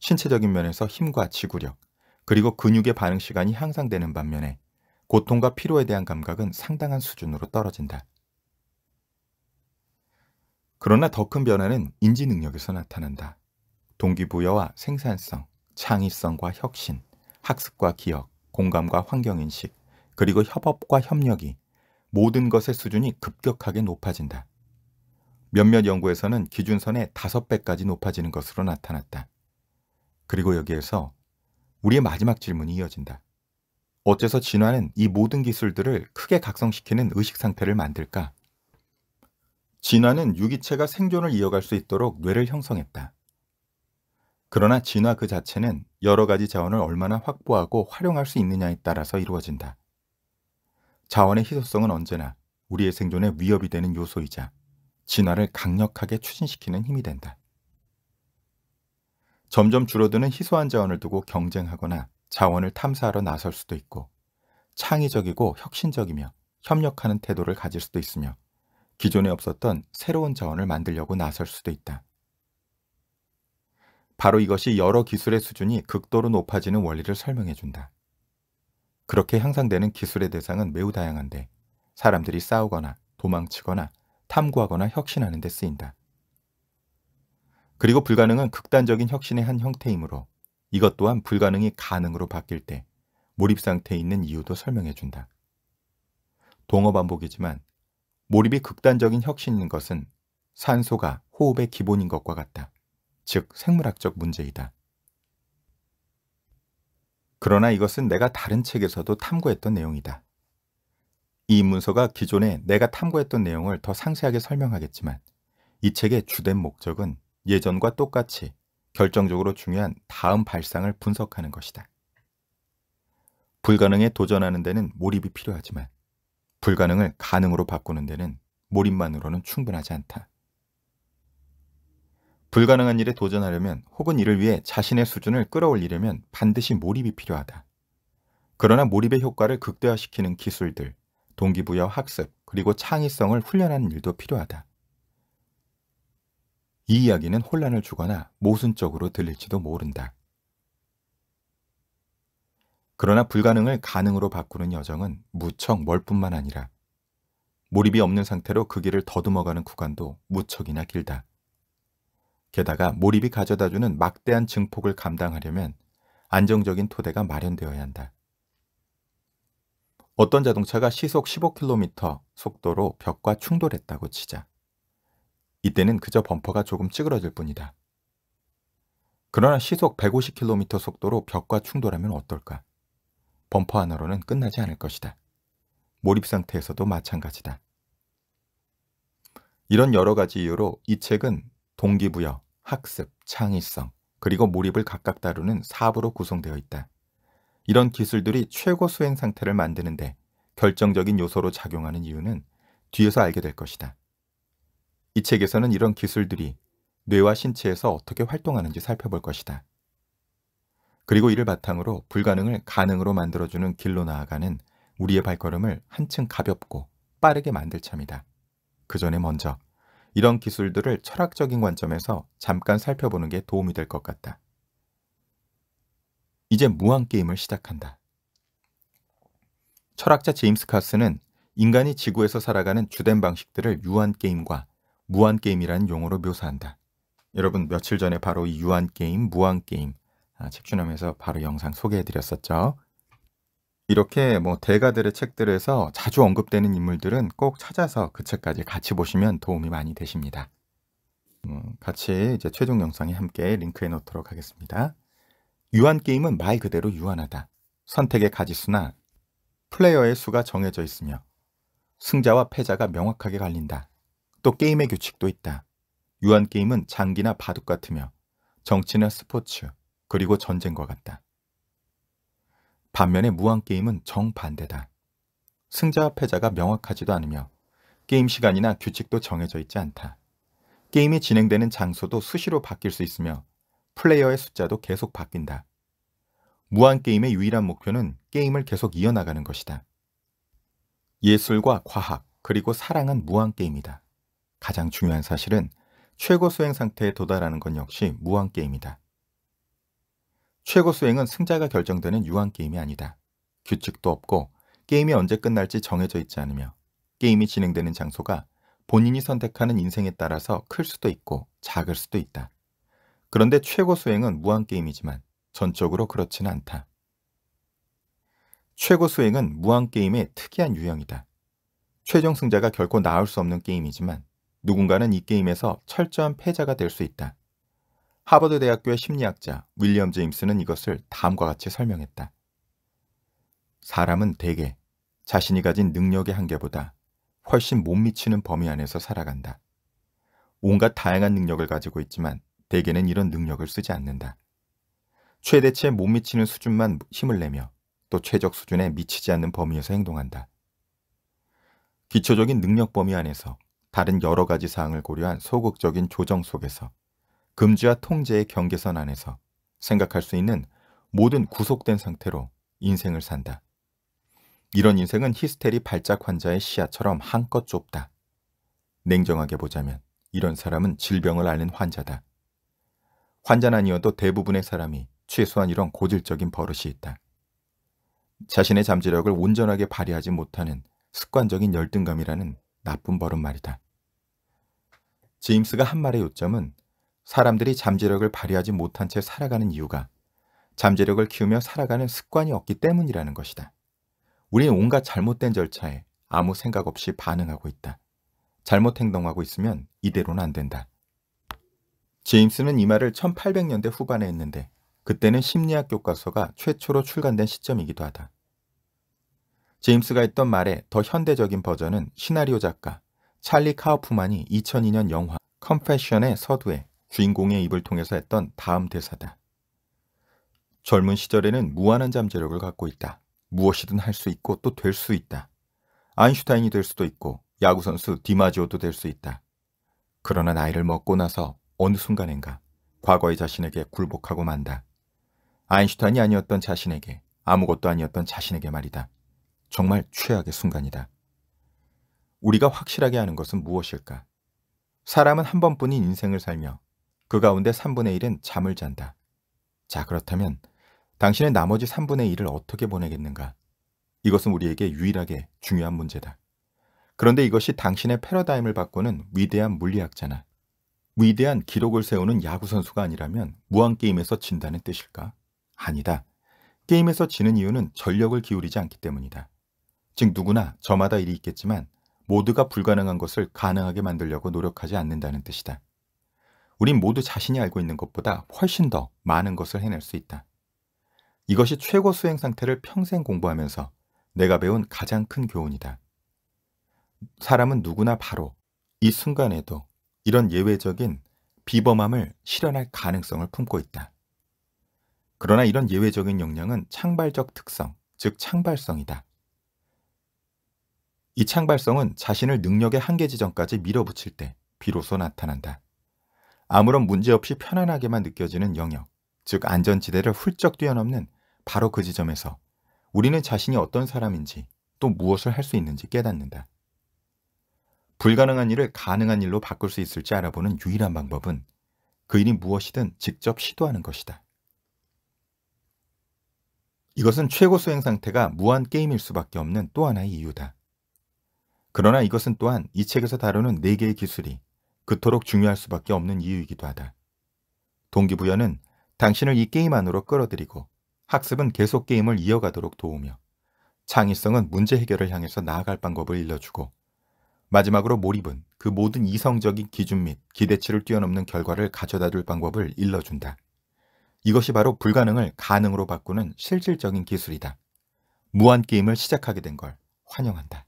신체적인 면에서 힘과 지구력, 그리고 근육의 반응 시간이 향상되는 반면에 고통과 피로에 대한 감각은 상당한 수준으로 떨어진다. 그러나 더 큰 변화는 인지 능력에서 나타난다. 동기부여와 생산성, 창의성과 혁신, 학습과 기억, 공감과 환경인식, 그리고 협업과 협력이 모든 것의 수준이 급격하게 높아진다. 몇몇 연구에서는 기준선의 5배까지 높아지는 것으로 나타났다. 그리고 여기에서 우리의 마지막 질문이 이어진다. 어째서 진화는 이 모든 기술들을 크게 각성시키는 의식 상태를 만들까? 진화는 유기체가 생존을 이어갈 수 있도록 뇌를 형성했다. 그러나 진화 그 자체는 여러 가지 자원을 얼마나 확보하고 활용할 수 있느냐에 따라서 이루어진다. 자원의 희소성은 언제나 우리의 생존에 위협이 되는 요소이자 진화를 강력하게 추진시키는 힘이 된다. 점점 줄어드는 희소한 자원을 두고 경쟁하거나 자원을 탐사하러 나설 수도 있고 창의적이고 혁신적이며 협력하는 태도를 가질 수도 있으며 기존에 없었던 새로운 자원을 만들려고 나설 수도 있다. 바로 이것이 여러 기술의 수준이 극도로 높아지는 원리를 설명해준다. 그렇게 향상되는 기술의 대상은 매우 다양한데 사람들이 싸우거나 도망치거나 탐구하거나 혁신하는 데 쓰인다. 그리고 불가능은 극단적인 혁신의 한 형태이므로 이것 또한 불가능이 가능으로 바뀔 때 몰입 상태에 있는 이유도 설명해 준다. 동어 반복이지만 몰입이 극단적인 혁신인 것은 산소가 호흡의 기본인 것과 같다. 즉 생물학적 문제이다. 그러나 이것은 내가 다른 책에서도 탐구했던 내용이다. 이 문서가 기존에 내가 탐구했던 내용을 더 상세하게 설명하겠지만 이 책의 주된 목적은 예전과 똑같이 결정적으로 중요한 다음 발상을 분석하는 것이다. 불가능에 도전하는 데는 몰입이 필요하지만 불가능을 가능으로 바꾸는 데는 몰입만으로는 충분하지 않다. 불가능한 일에 도전하려면 혹은 이를 위해 자신의 수준을 끌어올리려면 반드시 몰입이 필요하다. 그러나 몰입의 효과를 극대화시키는 기술들, 동기부여 학습, 그리고 창의성을 훈련하는 일도 필요하다. 이 이야기는 혼란을 주거나 모순적으로 들릴지도 모른다. 그러나 불가능을 가능으로 바꾸는 여정은 무척 멀뿐만 아니라 몰입이 없는 상태로 그 길을 더듬어가는 구간도 무척이나 길다. 게다가 몰입이 가져다주는 막대한 증폭을 감당하려면 안정적인 토대가 마련되어야 한다. 어떤 자동차가 시속 15km 속도로 벽과 충돌했다고 치자. 이때는 그저 범퍼가 조금 찌그러질 뿐이다. 그러나 시속 150km 속도로 벽과 충돌하면 어떨까? 범퍼 하나로는 끝나지 않을 것이다. 몰입 상태에서도 마찬가지다. 이런 여러 가지 이유로 이 책은 동기부여, 학습, 창의성, 그리고 몰입을 각각 다루는 사부로 구성되어 있다. 이런 기술들이 최고 수행 상태를 만드는데 결정적인 요소로 작용하는 이유는 뒤에서 알게 될 것이다. 이 책에서는 이런 기술들이 뇌와 신체에서 어떻게 활동하는지 살펴볼 것이다. 그리고 이를 바탕으로 불가능을 가능으로 만들어주는 길로 나아가는 우리의 발걸음을 한층 가볍고 빠르게 만들 참이다. 그 전에 먼저 이런 기술들을 철학적인 관점에서 잠깐 살펴보는 게 도움이 될 것 같다. 이제 무한게임을 시작한다. 철학자 제임스 카스는 인간이 지구에서 살아가는 주된 방식들을 유한게임과 무한게임이라는 용어로 묘사한다. 여러분 며칠 전에 바로 이 유한게임, 무한게임 아, 책주남에서 바로 영상 소개해드렸었죠. 이렇게 뭐 대가들의 책들에서 자주 언급되는 인물들은 꼭 찾아서 그 책까지 같이 보시면 도움이 많이 되십니다. 음, 같이 이제 최종 영상에 함께 링크해 놓도록 하겠습니다. 유한 게임은 말 그대로 유한하다. 선택의 가지수나 플레이어의 수가 정해져 있으며 승자와 패자가 명확하게 갈린다. 또 게임의 규칙도 있다. 유한 게임은 장기나 바둑 같으며 정치나 스포츠 그리고 전쟁과 같다. 반면에 무한 게임은 정반대다. 승자와 패자가 명확하지도 않으며 게임 시간이나 규칙도 정해져 있지 않다. 게임이 진행되는 장소도 수시로 바뀔 수 있으며 플레이어의 숫자도 계속 바뀐다. 무한 게임의 유일한 목표는 게임을 계속 이어나가는 것이다. 예술과 과학 그리고 사랑은 무한 게임이다. 가장 중요한 사실은 최고 수행 상태에 도달하는 건 역시 무한게임이다. 최고 수행은 승자가 결정되는 유한게임이 아니다. 규칙도 없고 게임이 언제 끝날지 정해져 있지 않으며 게임이 진행되는 장소가 본인이 선택하는 인생에 따라서 클 수도 있고 작을 수도 있다. 그런데 최고 수행은 무한게임이지만 전적으로 그렇지는 않다. 최고 수행은 무한게임의 특이한 유형이다. 최종 승자가 결코 나올 수 없는 게임이지만 누군가는 이 게임에서 철저한 패자가 될 수 있다. 하버드 대학교의 심리학자 윌리엄 제임스는 이것을 다음과 같이 설명했다. 사람은 대개 자신이 가진 능력의 한계보다 훨씬 못 미치는 범위 안에서 살아간다. 온갖 다양한 능력을 가지고 있지만 대개는 이런 능력을 쓰지 않는다. 최대치에 못 미치는 수준만 힘을 내며 또 최적 수준에 미치지 않는 범위에서 행동한다. 기초적인 능력 범위 안에서 다른 여러 가지 사항을 고려한 소극적인 조정 속에서 금지와 통제의 경계선 안에서 생각할 수 있는 모든 구속된 상태로 인생을 산다. 이런 인생은 히스테리 발작 환자의 시야처럼 한껏 좁다. 냉정하게 보자면 이런 사람은 질병을 앓는 환자다. 환자는 아니어도 대부분의 사람이 최소한 이런 고질적인 버릇이 있다. 자신의 잠재력을 온전하게 발휘하지 못하는 습관적인 열등감이라는 나쁜 버릇 말이다. 제임스가 한 말의 요점은 사람들이 잠재력을 발휘하지 못한 채 살아가는 이유가 잠재력을 키우며 살아가는 습관이 없기 때문이라는 것이다. 우리는 온갖 잘못된 절차에 아무 생각 없이 반응하고 있다. 잘못 행동하고 있으면 이대로는 안 된다. 제임스는 이 말을 1800년대 후반에 했는데 그때는 심리학 교과서가 최초로 출간된 시점이기도 하다. 제임스가 했던 말의 더 현대적인 버전은 시나리오 작가 찰리 카우프만이 2002년 영화 컴패션의 서두에 주인공의 입을 통해서 했던 다음 대사다. 젊은 시절에는 무한한 잠재력을 갖고 있다. 무엇이든 할 수 있고 또 될 수 있다. 아인슈타인이 될 수도 있고 야구선수 디마지오도 될 수 있다. 그러나 나이를 먹고 나서 어느 순간인가 과거의 자신에게 굴복하고 만다. 아인슈타인이 아니었던 자신에게 아무것도 아니었던 자신에게 말이다. 정말 최악의 순간이다. 우리가 확실하게 하는 것은 무엇일까? 사람은 한 번뿐인 인생을 살며 그 가운데 3분의 1은 잠을 잔다. 자, 그렇다면 당신의 나머지 3분의 1을 어떻게 보내겠는가? 이것은 우리에게 유일하게 중요한 문제다. 그런데 이것이 당신의 패러다임을 바꾸는 위대한 물리학자나 위대한 기록을 세우는 야구선수가 아니라면 무한게임에서 진다는 뜻일까? 아니다. 게임에서 지는 이유는 전력을 기울이지 않기 때문이다. 즉 누구나 저마다 일이 있겠지만 모두가 불가능한 것을 가능하게 만들려고 노력하지 않는다는 뜻이다. 우린 모두 자신이 알고 있는 것보다 훨씬 더 많은 것을 해낼 수 있다. 이것이 최고 수행 상태를 평생 공부하면서 내가 배운 가장 큰 교훈이다. 사람은 누구나 바로 이 순간에도 이런 예외적인 비범함을 실현할 가능성을 품고 있다. 그러나 이런 예외적인 역량은 창발적 특성, 즉 창발성이다. 이 창발성은 자신을 능력의 한계 지점까지 밀어붙일 때 비로소 나타난다. 아무런 문제 없이 편안하게만 느껴지는 영역, 즉 안전지대를 훌쩍 뛰어넘는 바로 그 지점에서 우리는 자신이 어떤 사람인지 또 무엇을 할 수 있는지 깨닫는다. 불가능한 일을 가능한 일로 바꿀 수 있을지 알아보는 유일한 방법은 그 일이 무엇이든 직접 시도하는 것이다. 이것은 최고 수행 상태가 무한 게임일 수밖에 없는 또 하나의 이유다. 그러나 이것은 또한 이 책에서 다루는 네 개의 기술이 그토록 중요할 수밖에 없는 이유이기도 하다. 동기부여는 당신을 이 게임 안으로 끌어들이고 학습은 계속 게임을 이어가도록 도우며 창의성은 문제 해결을 향해서 나아갈 방법을 일러주고 마지막으로 몰입은 그 모든 이성적인 기준 및 기대치를 뛰어넘는 결과를 가져다 줄 방법을 일러준다. 이것이 바로 불가능을 가능으로 바꾸는 실질적인 기술이다. 무한 게임을 시작하게 된 걸 환영한다.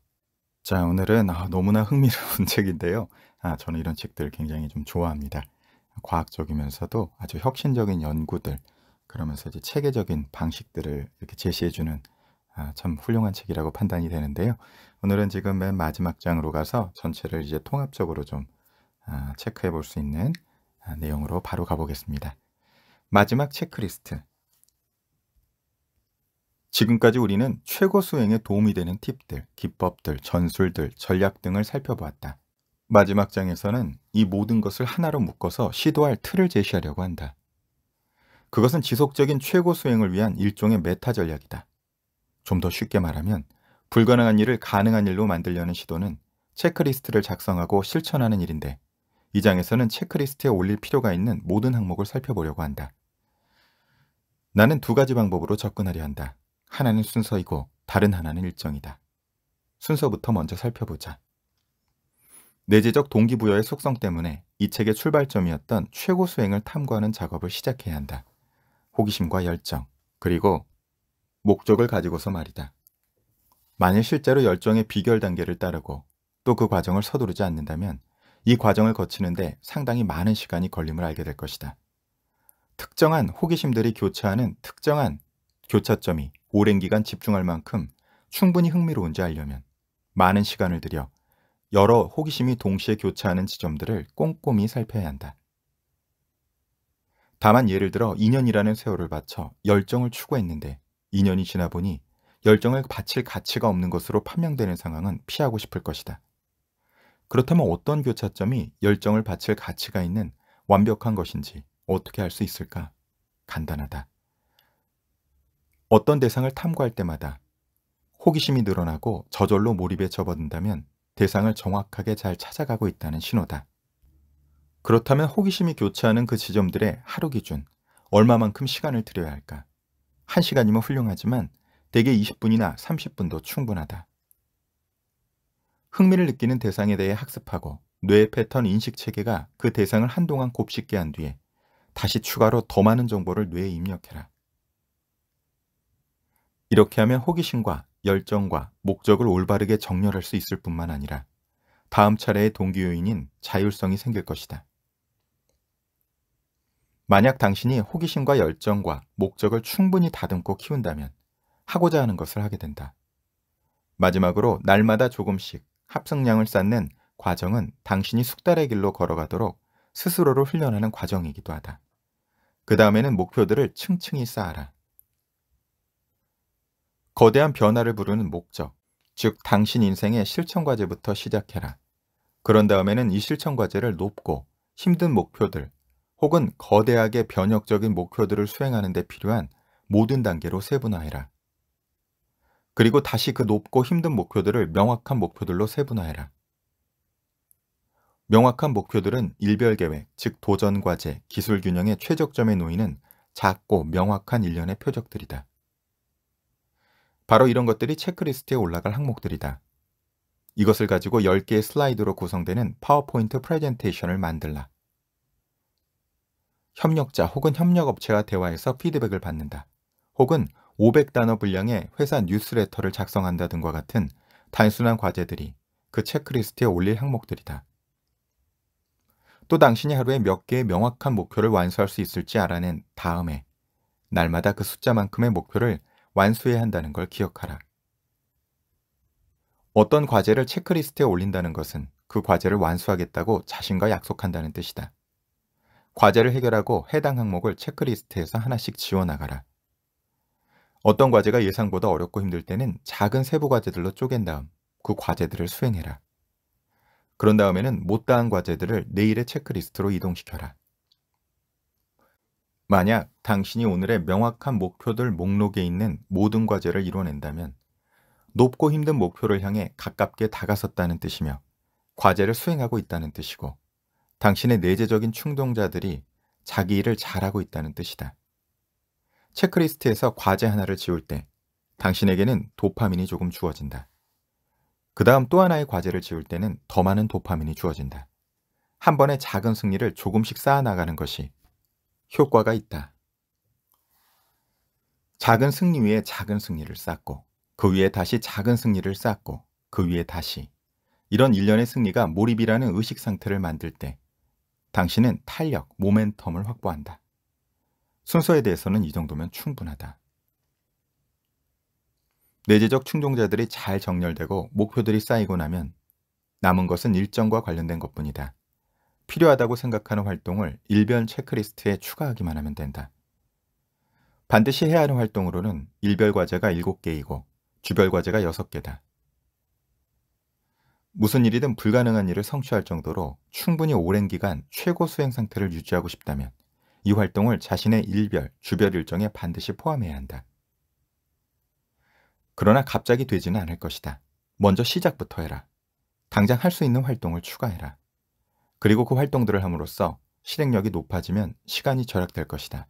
자, 오늘은 아, 너무나 흥미로운 책인데요. 아, 저는 이런 책들 굉장히 좀 좋아합니다. 과학적이면서도 아주 혁신적인 연구들, 그러면서 이제 체계적인 방식들을 이렇게 제시해주는 아, 참 훌륭한 책이라고 판단이 되는데요. 오늘은 지금 맨 마지막 장으로 가서 전체를 이제 통합적으로 좀 아, 체크해 볼 수 있는 아, 내용으로 바로 가보겠습니다. 마지막 체크리스트. 지금까지 우리는 최고 수행에 도움이 되는 팁들, 기법들, 전술들, 전략 등을 살펴보았다. 마지막 장에서는 이 모든 것을 하나로 묶어서 시도할 틀을 제시하려고 한다. 그것은 지속적인 최고 수행을 위한 일종의 메타 전략이다. 좀 더 쉽게 말하면 불가능한 일을 가능한 일로 만들려는 시도는 체크리스트를 작성하고 실천하는 일인데 이 장에서는 체크리스트에 올릴 필요가 있는 모든 항목을 살펴보려고 한다. 나는 두 가지 방법으로 접근하려 한다. 하나는 순서이고 다른 하나는 일정이다. 순서부터 먼저 살펴보자. 내재적 동기부여의 속성 때문에 이 책의 출발점이었던 최고 수행을 탐구하는 작업을 시작해야 한다. 호기심과 열정, 그리고 목적을 가지고서 말이다. 만일 실제로 열정의 비결 단계를 따르고 또 그 과정을 서두르지 않는다면 이 과정을 거치는데 상당히 많은 시간이 걸림을 알게 될 것이다. 특정한 호기심들이 교차하는 특정한 교차점이 오랜 기간 집중할 만큼 충분히 흥미로운지 알려면 많은 시간을 들여 여러 호기심이 동시에 교차하는 지점들을 꼼꼼히 살펴야 한다. 다만 예를 들어 2년이라는 세월을 바쳐 열정을 추구했는데 2년이 지나 보니 열정을 바칠 가치가 없는 것으로 판명되는 상황은 피하고 싶을 것이다. 그렇다면 어떤 교차점이 열정을 바칠 가치가 있는 완벽한 것인지 어떻게 알 수 있을까? 간단하다. 어떤 대상을 탐구할 때마다 호기심이 늘어나고 저절로 몰입에 접어든다면 대상을 정확하게 잘 찾아가고 있다는 신호다. 그렇다면 호기심이 교차하는 그 지점들의 하루 기준, 얼마만큼 시간을 들여야 할까? 1시간이면 훌륭하지만 대개 20분이나 30분도 충분하다. 흥미를 느끼는 대상에 대해 학습하고 뇌의 패턴 인식 체계가 그 대상을 한동안 곱씹게 한 뒤에 다시 추가로 더 많은 정보를 뇌에 입력해라. 이렇게 하면 호기심과 열정과 목적을 올바르게 정렬할 수 있을 뿐만 아니라 다음 차례의 동기 요인인 자율성이 생길 것이다. 만약 당신이 호기심과 열정과 목적을 충분히 다듬고 키운다면 하고자 하는 것을 하게 된다. 마지막으로 날마다 조금씩 합성량을 쌓는 과정은 당신이 숙달의 길로 걸어가도록 스스로를 훈련하는 과정이기도 하다. 그 다음에는 목표들을 층층이 쌓아라. 거대한 변화를 부르는 목적, 즉 당신 인생의 실천과제부터 시작해라. 그런 다음에는 이 실천과제를 높고 힘든 목표들 혹은 거대하게 변혁적인 목표들을 수행하는 데 필요한 모든 단계로 세분화해라. 그리고 다시 그 높고 힘든 목표들을 명확한 목표들로 세분화해라. 명확한 목표들은 일별계획, 즉 도전과제, 기술균형의 최적점에 놓이는 작고 명확한 일련의 표적들이다. 바로 이런 것들이 체크리스트에 올라갈 항목들이다. 이것을 가지고 10개의 슬라이드로 구성되는 파워포인트 프레젠테이션을 만들라. 협력자 혹은 협력업체와 대화해서 피드백을 받는다. 혹은 500단어 분량의 회사 뉴스레터를 작성한다 든과 같은 단순한 과제들이 그 체크리스트에 올릴 항목들이다. 또 당신이 하루에 몇 개의 명확한 목표를 완수할 수 있을지 알아낸 다음에 날마다 그 숫자만큼의 목표를 완수해야 한다는 걸 기억하라. 어떤 과제를 체크리스트에 올린다는 것은 그 과제를 완수하겠다고 자신과 약속한다는 뜻이다. 과제를 해결하고 해당 항목을 체크리스트에서 하나씩 지워나가라. 어떤 과제가 예상보다 어렵고 힘들 때는 작은 세부 과제들로 쪼갠 다음 그 과제들을 수행해라. 그런 다음에는 못다한 과제들을 내일의 체크리스트로 이동시켜라. 만약 당신이 오늘의 명확한 목표들 목록에 있는 모든 과제를 이뤄낸다면 높고 힘든 목표를 향해 가깝게 다가섰다는 뜻이며 과제를 수행하고 있다는 뜻이고 당신의 내재적인 충동자들이 자기 일을 잘하고 있다는 뜻이다. 체크리스트에서 과제 하나를 지울 때 당신에게는 도파민이 조금 주어진다. 그 다음 또 하나의 과제를 지울 때는 더 많은 도파민이 주어진다. 한 번의 작은 승리를 조금씩 쌓아나가는 것이 효과가 있다. 작은 승리 위에 작은 승리를 쌓고 그 위에 다시 작은 승리를 쌓고 그 위에 다시 이런 일련의 승리가 몰입이라는 의식 상태를 만들 때 당신은 탄력, 모멘텀을 확보한다. 순서에 대해서는 이 정도면 충분하다. 내재적 충동자들이 잘 정렬되고 목표들이 쌓이고 나면 남은 것은 일정과 관련된 것뿐이다. 필요하다고 생각하는 활동을 일변 체크리스트에 추가하기만 하면 된다. 반드시 해야 하는 활동으로는 일별 과제가 7개이고 주별 과제가 6개다. 무슨 일이든 불가능한 일을 성취할 정도로 충분히 오랜 기간 최고 수행 상태를 유지하고 싶다면 이 활동을 자신의 일별, 주별 일정에 반드시 포함해야 한다. 그러나 갑자기 되지는 않을 것이다. 먼저 시작부터 해라. 당장 할 수 있는 활동을 추가해라. 그리고 그 활동들을 함으로써 실행력이 높아지면 시간이 절약될 것이다.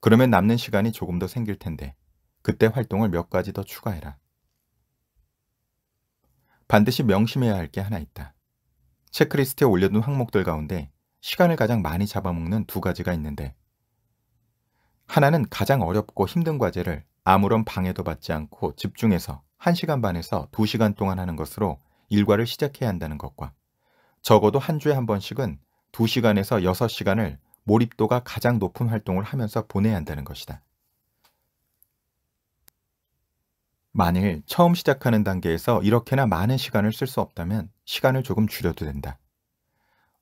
그러면 남는 시간이 조금 더 생길 텐데 그때 활동을 몇 가지 더 추가해라. 반드시 명심해야 할 게 하나 있다. 체크리스트에 올려둔 항목들 가운데 시간을 가장 많이 잡아먹는 두 가지가 있는데 하나는 가장 어렵고 힘든 과제를 아무런 방해도 받지 않고 집중해서 1시간 반에서 2시간 동안 하는 것으로 일과를 시작해야 한다는 것과 적어도 한 주에 한 번씩은 2시간에서 6시간을 몰입도가 가장 높은 활동을 하면서 보내야 한다는 것이다. 만일 처음 시작하는 단계에서 이렇게나 많은 시간을 쓸 수 없다면 시간을 조금 줄여도 된다.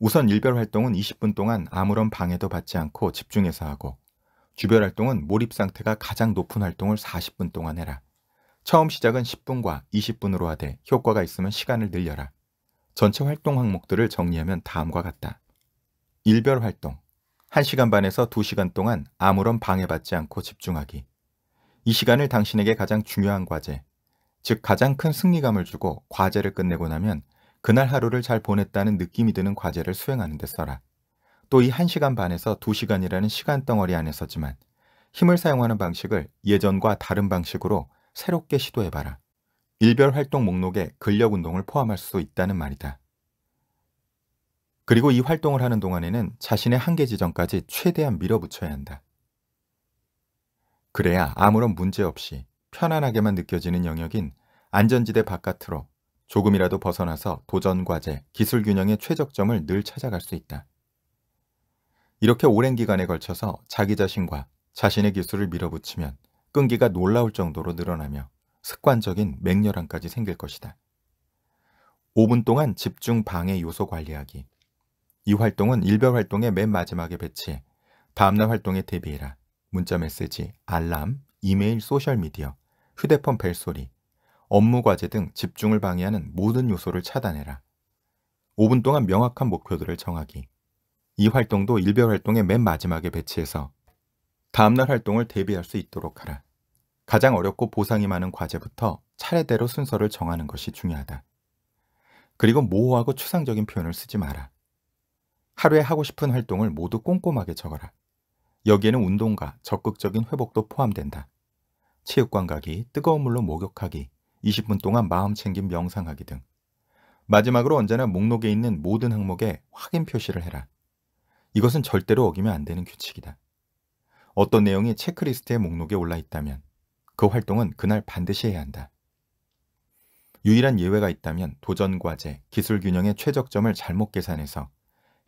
우선 일별 활동은 20분 동안 아무런 방해도 받지 않고 집중해서 하고 주별 활동은 몰입 상태가 가장 높은 활동을 40분 동안 해라. 처음 시작은 10분과 20분으로 하되 효과가 있으면 시간을 늘려라. 전체 활동 항목들을 정리하면 다음과 같다. 일별 활동. 1시간 반에서 2시간 동안 아무런 방해받지 않고 집중하기. 이 시간을 당신에게 가장 중요한 과제, 즉 가장 큰 승리감을 주고 과제를 끝내고 나면 그날 하루를 잘 보냈다는 느낌이 드는 과제를 수행하는 데 써라. 또 이 1시간 반에서 2시간이라는 시간 덩어리 안에서지만 힘을 사용하는 방식을 예전과 다른 방식으로 새롭게 시도해봐라. 일별 활동 목록에 근력 운동을 포함할 수도 있다는 말이다. 그리고 이 활동을 하는 동안에는 자신의 한계 지점까지 최대한 밀어붙여야 한다. 그래야 아무런 문제 없이 편안하게만 느껴지는 영역인 안전지대 바깥으로 조금이라도 벗어나서 도전 과제, 기술 균형의 최적점을 늘 찾아갈 수 있다. 이렇게 오랜 기간에 걸쳐서 자기 자신과 자신의 기술을 밀어붙이면 끈기가 놀라울 정도로 늘어나며 습관적인 맹렬함까지 생길 것이다. 5분 동안 집중 방해 요소 관리하기. 이 활동은 일별 활동의 맨 마지막에 배치해 다음날 활동에 대비해라. 문자 메시지, 알람, 이메일, 소셜미디어, 휴대폰 벨소리, 업무 과제 등 집중을 방해하는 모든 요소를 차단해라. 5분 동안 명확한 목표들을 정하기. 이 활동도 일별 활동의 맨 마지막에 배치해서 다음날 활동을 대비할 수 있도록 하라. 가장 어렵고 보상이 많은 과제부터 차례대로 순서를 정하는 것이 중요하다. 그리고 모호하고 추상적인 표현을 쓰지 마라. 하루에 하고 싶은 활동을 모두 꼼꼼하게 적어라. 여기에는 운동과 적극적인 회복도 포함된다. 체육관 가기, 뜨거운 물로 목욕하기, 20분 동안 마음 챙김 명상하기 등. 마지막으로 언제나 목록에 있는 모든 항목에 확인 표시를 해라. 이것은 절대로 어기면 안 되는 규칙이다. 어떤 내용이 체크리스트의 목록에 올라 있다면 그 활동은 그날 반드시 해야 한다. 유일한 예외가 있다면 도전 과제, 기술 균형의 최적점을 잘못 계산해서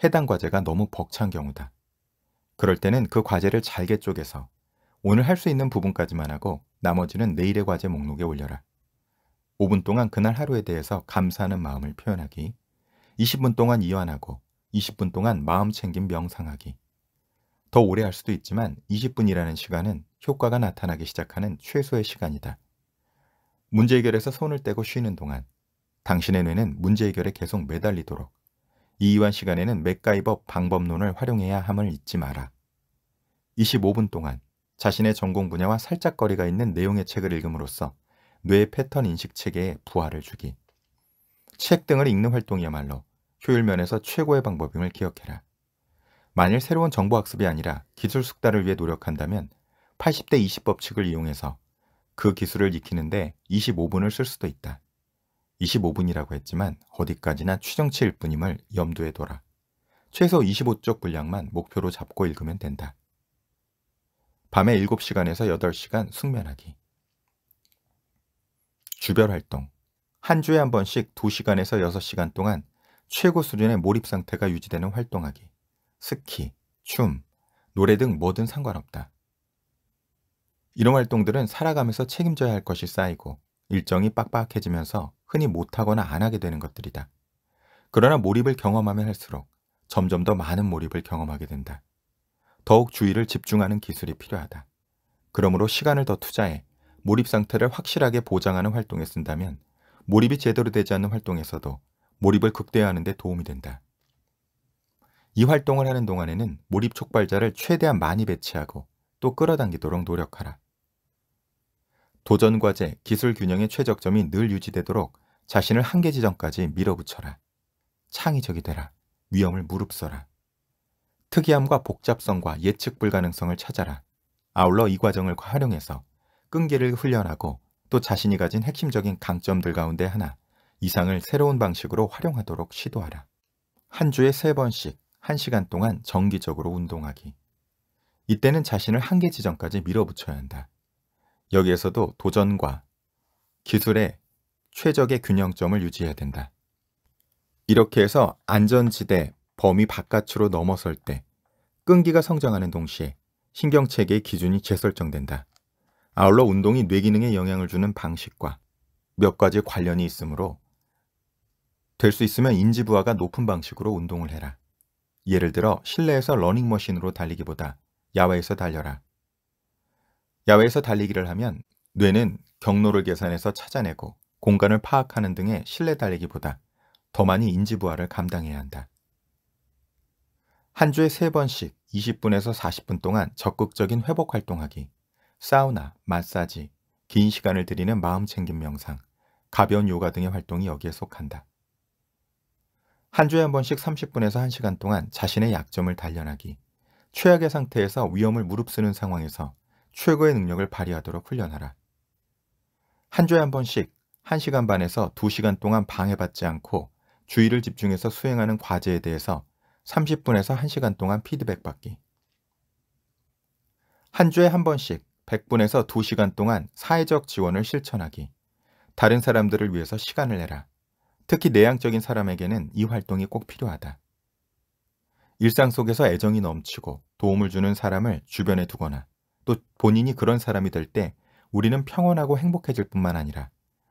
해당 과제가 너무 벅찬 경우다. 그럴 때는 그 과제를 잘게 쪼개서 오늘 할 수 있는 부분까지만 하고 나머지는 내일의 과제 목록에 올려라. 5분 동안 그날 하루에 대해서 감사하는 마음을 표현하기, 20분 동안 이완하고 20분 동안 마음 챙긴 명상하기. 더 오래 할 수도 있지만 20분이라는 시간은 효과가 나타나기 시작하는 최소의 시간이다. 문제 해결에서 손을 떼고 쉬는 동안 당신의 뇌는 문제 해결에 계속 매달리도록 이이완 시간에는 맥가이버 방법론을 활용해야 함을 잊지 마라. 25분 동안 자신의 전공 분야와 살짝 거리가 있는 내용의 책을 읽음으로써 뇌 패턴 인식 체계에 부활을 주기. 책 등을 읽는 활동이야말로 효율면에서 최고의 방법임을 기억해라. 만일 새로운 정보 학습이 아니라 기술 숙달을 위해 노력한다면 80대 20 법칙을 이용해서 그 기술을 익히는데 25분을 쓸 수도 있다. 25분이라고 했지만 어디까지나 추정치일 뿐임을 염두에 둬라. 최소 25쪽 분량만 목표로 잡고 읽으면 된다. 밤에 7시간에서 8시간 숙면하기. 주별 활동. 한 주에 한 번씩 2시간에서 6시간 동안 최고 수준의 몰입 상태가 유지되는 활동하기. 스키, 춤, 노래 등 뭐든 상관없다. 이런 활동들은 살아가면서 책임져야 할 것이 쌓이고 일정이 빡빡해지면서 흔히 못하거나 안 하게 되는 것들이다. 그러나 몰입을 경험하면 할수록 점점 더 많은 몰입을 경험하게 된다. 더욱 주의를 집중하는 기술이 필요하다. 그러므로 시간을 더 투자해 몰입 상태를 확실하게 보장하는 활동에 쓴다면 몰입이 제대로 되지 않는 활동에서도 몰입을 극대화하는 데 도움이 된다. 이 활동을 하는 동안에는 몰입 촉발자를 최대한 많이 배치하고 또 끌어당기도록 노력하라. 도전 과제, 기술 균형의 최적점이 늘 유지되도록 자신을 한계 지점까지 밀어붙여라. 창의적이 되라. 위험을 무릅써라. 특이함과 복잡성과 예측 불가능성을 찾아라. 아울러 이 과정을 활용해서 끈기를 훈련하고 또 자신이 가진 핵심적인 강점들 가운데 하나, 이상을 새로운 방식으로 활용하도록 시도하라. 한 주에 세 번씩 한시간 동안 정기적으로 운동하기. 이때는 자신을 한계 지점까지 밀어붙여야 한다. 여기에서도 도전과 기술의 최적의 균형점을 유지해야 된다. 이렇게 해서 안전지대 범위 바깥으로 넘어설 때 끈기가 성장하는 동시에 신경체계의 기준이 재설정된다. 아울러 운동이 뇌기능에 영향을 주는 방식과 몇 가지 관련이 있으므로 될 수 있으면 인지부하가 높은 방식으로 운동을 해라. 예를 들어 실내에서 러닝머신으로 달리기보다 야외에서 달려라. 야외에서 달리기를 하면 뇌는 경로를 계산해서 찾아내고 공간을 파악하는 등의 실내 달리기보다 더 많이 인지 부하를 감당해야 한다. 한 주에 세번씩 20분에서 40분 동안 적극적인 회복 활동하기, 사우나, 마사지, 긴 시간을 들이는 마음 챙김 명상, 가벼운 요가 등의 활동이 여기에 속한다. 한 주에 한 번씩 30분에서 1시간 동안 자신의 약점을 단련하기, 최악의 상태에서 위험을 무릅쓰는 상황에서 최고의 능력을 발휘하도록 훈련하라. 한 주에 한 번씩 1시간 반에서 2시간 동안 방해받지 않고 주의를 집중해서 수행하는 과제에 대해서 30분에서 1시간 동안 피드백 받기. 한 주에 한 번씩 100분에서 2시간 동안 사회적 지원을 실천하기. 다른 사람들을 위해서 시간을 내라. 특히 내향적인 사람에게는 이 활동이 꼭 필요하다. 일상 속에서 애정이 넘치고 도움을 주는 사람을 주변에 두거나 또 본인이 그런 사람이 될 때 우리는 평온하고 행복해질 뿐만 아니라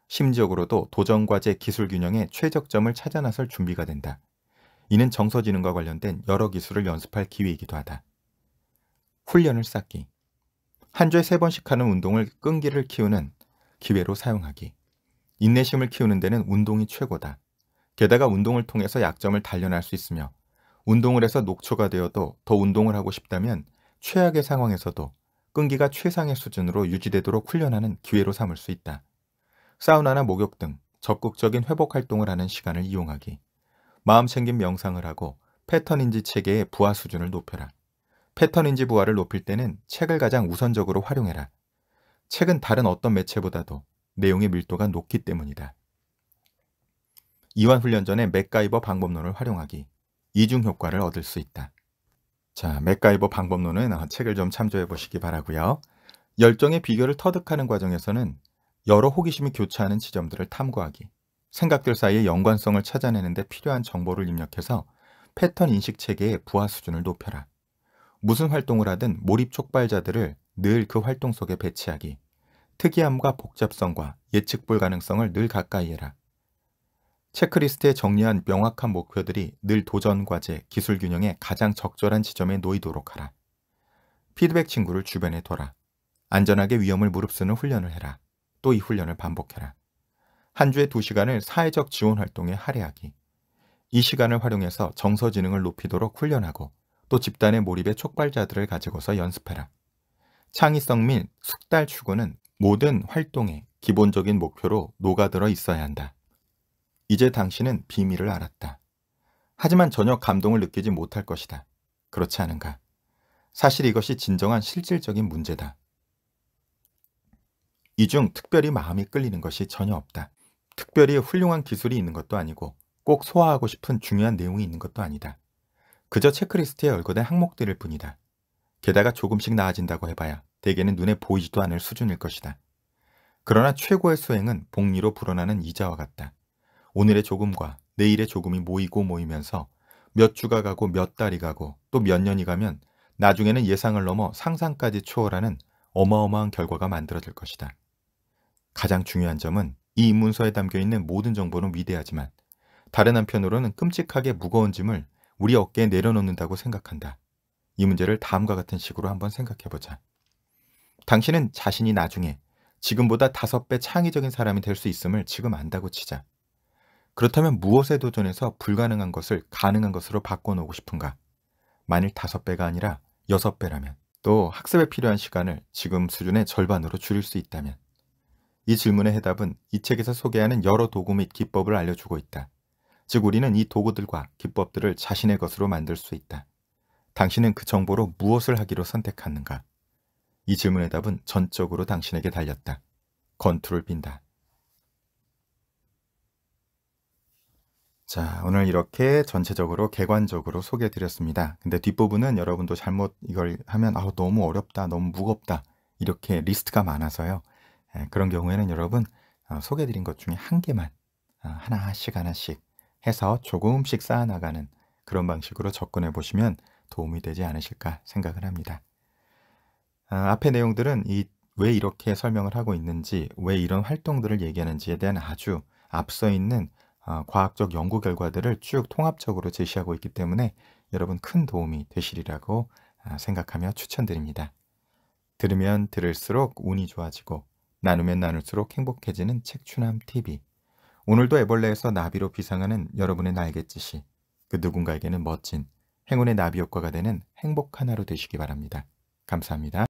심지어로도 도전과제 기술 균형의 최적점을 찾아 나설 준비가 된다. 이는 정서지능과 관련된 여러 기술을 연습할 기회이기도 하다. 훈련을 쌓기. 한 주에 세 번씩 하는 운동을 끈기를 키우는 기회로 사용하기. 인내심을 키우는 데는 운동이 최고다. 게다가 운동을 통해서 약점을 단련할 수 있으며 운동을 해서 녹초가 되어도 더 운동을 하고 싶다면 최악의 상황에서도 끈기가 최상의 수준으로 유지되도록 훈련하는 기회로 삼을 수 있다. 사우나나 목욕 등 적극적인 회복 활동을 하는 시간을 이용하기. 마음 챙김 명상을 하고 패턴 인지 체계의 부하 수준을 높여라. 패턴 인지 부하를 높일 때는 책을 가장 우선적으로 활용해라. 책은 다른 어떤 매체보다도 내용의 밀도가 높기 때문이다. 이완 훈련 전에 맥가이버 방법론을 활용하기. 이중 효과를 얻을 수 있다. 자, 맥가이버 방법론은 책을 좀 참조해 보시기 바라고요. 열정의 비결을 터득하는 과정에서는 여러 호기심이 교차하는 지점들을 탐구하기, 생각들 사이의 연관성을 찾아내는 데 필요한 정보를 입력해서 패턴 인식 체계의 부하 수준을 높여라. 무슨 활동을 하든 몰입 촉발자들을 늘 그 활동 속에 배치하기, 특이함과 복잡성과 예측 불가능성을 늘 가까이 해라. 체크리스트에 정리한 명확한 목표들이 늘 도전 과제, 기술 균형의 가장 적절한 지점에 놓이도록 하라. 피드백 친구를 주변에 둬라. 안전하게 위험을 무릅쓰는 훈련을 해라. 또 이 훈련을 반복해라. 한 주에 두시간을 사회적 지원 활동에 할애하기. 이 시간을 활용해서 정서 지능을 높이도록 훈련하고 또 집단의 몰입의 촉발자들을 가지고서 연습해라. 창의성 및 숙달 추구는 모든 활동의 기본적인 목표로 녹아들어 있어야 한다. 이제 당신은 비밀을 알았다. 하지만 전혀 감동을 느끼지 못할 것이다. 그렇지 않은가? 사실 이것이 진정한 실질적인 문제다. 이 중 특별히 마음이 끌리는 것이 전혀 없다. 특별히 훌륭한 기술이 있는 것도 아니고 꼭 소화하고 싶은 중요한 내용이 있는 것도 아니다. 그저 체크리스트에 열거된 항목들일 뿐이다. 게다가 조금씩 나아진다고 해봐야 대개는 눈에 보이지도 않을 수준일 것이다. 그러나 최고의 수행은 복리로 불어나는 이자와 같다. 오늘의 조금과 내일의 조금이 모이고 모이면서 몇 주가 가고 몇 달이 가고 또 몇 년이 가면 나중에는 예상을 넘어 상상까지 초월하는 어마어마한 결과가 만들어질 것이다. 가장 중요한 점은 이 입문서에 담겨 있는 모든 정보는 위대하지만 다른 한편으로는 끔찍하게 무거운 짐을 우리 어깨에 내려놓는다고 생각한다. 이 문제를 다음과 같은 식으로 한번 생각해보자. 당신은 자신이 나중에 지금보다 다섯 배 창의적인 사람이 될 수 있음을 지금 안다고 치자. 그렇다면 무엇에 도전해서 불가능한 것을 가능한 것으로 바꿔놓고 싶은가? 만일 5배가 아니라 6배라면 또 학습에 필요한 시간을 지금 수준의 절반으로 줄일 수 있다면 이 질문의 해답은 이 책에서 소개하는 여러 도구 및 기법을 알려주고 있다. 즉 우리는 이 도구들과 기법들을 자신의 것으로 만들 수 있다. 당신은 그 정보로 무엇을 하기로 선택하는가? 이 질문의 답은 전적으로 당신에게 달렸다. 건투를 빈다. 자, 오늘 이렇게 전체적으로 개관적으로 소개해 드렸습니다. 근데 뒷부분은 여러분도 잘못 이걸 하면 아우 너무 어렵다, 너무 무겁다. 이렇게 리스트가 많아서요. 예, 그런 경우에는 여러분 어, 소개해 드린 것 중에 한 개만 어, 하나씩 하나씩 해서 조금씩 쌓아 나가는 그런 방식으로 접근해 보시면 도움이 되지 않으실까 생각을 합니다. 아, 앞에 내용들은 이, 왜 이렇게 설명을 하고 있는지, 왜 이런 활동들을 얘기하는지에 대한 아주 앞서 있는 아, 과학적 연구 결과들을 쭉 통합적으로 제시하고 있기 때문에 여러분 큰 도움이 되시리라고 아, 생각하며 추천드립니다. 들으면 들을수록 운이 좋아지고 나누면 나눌수록 행복해지는 책추남 TV. 오늘도 애벌레에서 나비로 비상하는 여러분의 날갯짓이 그 누군가에게는 멋진 행운의 나비 효과가 되는 행복한 하루 되시기 바랍니다. 감사합니다.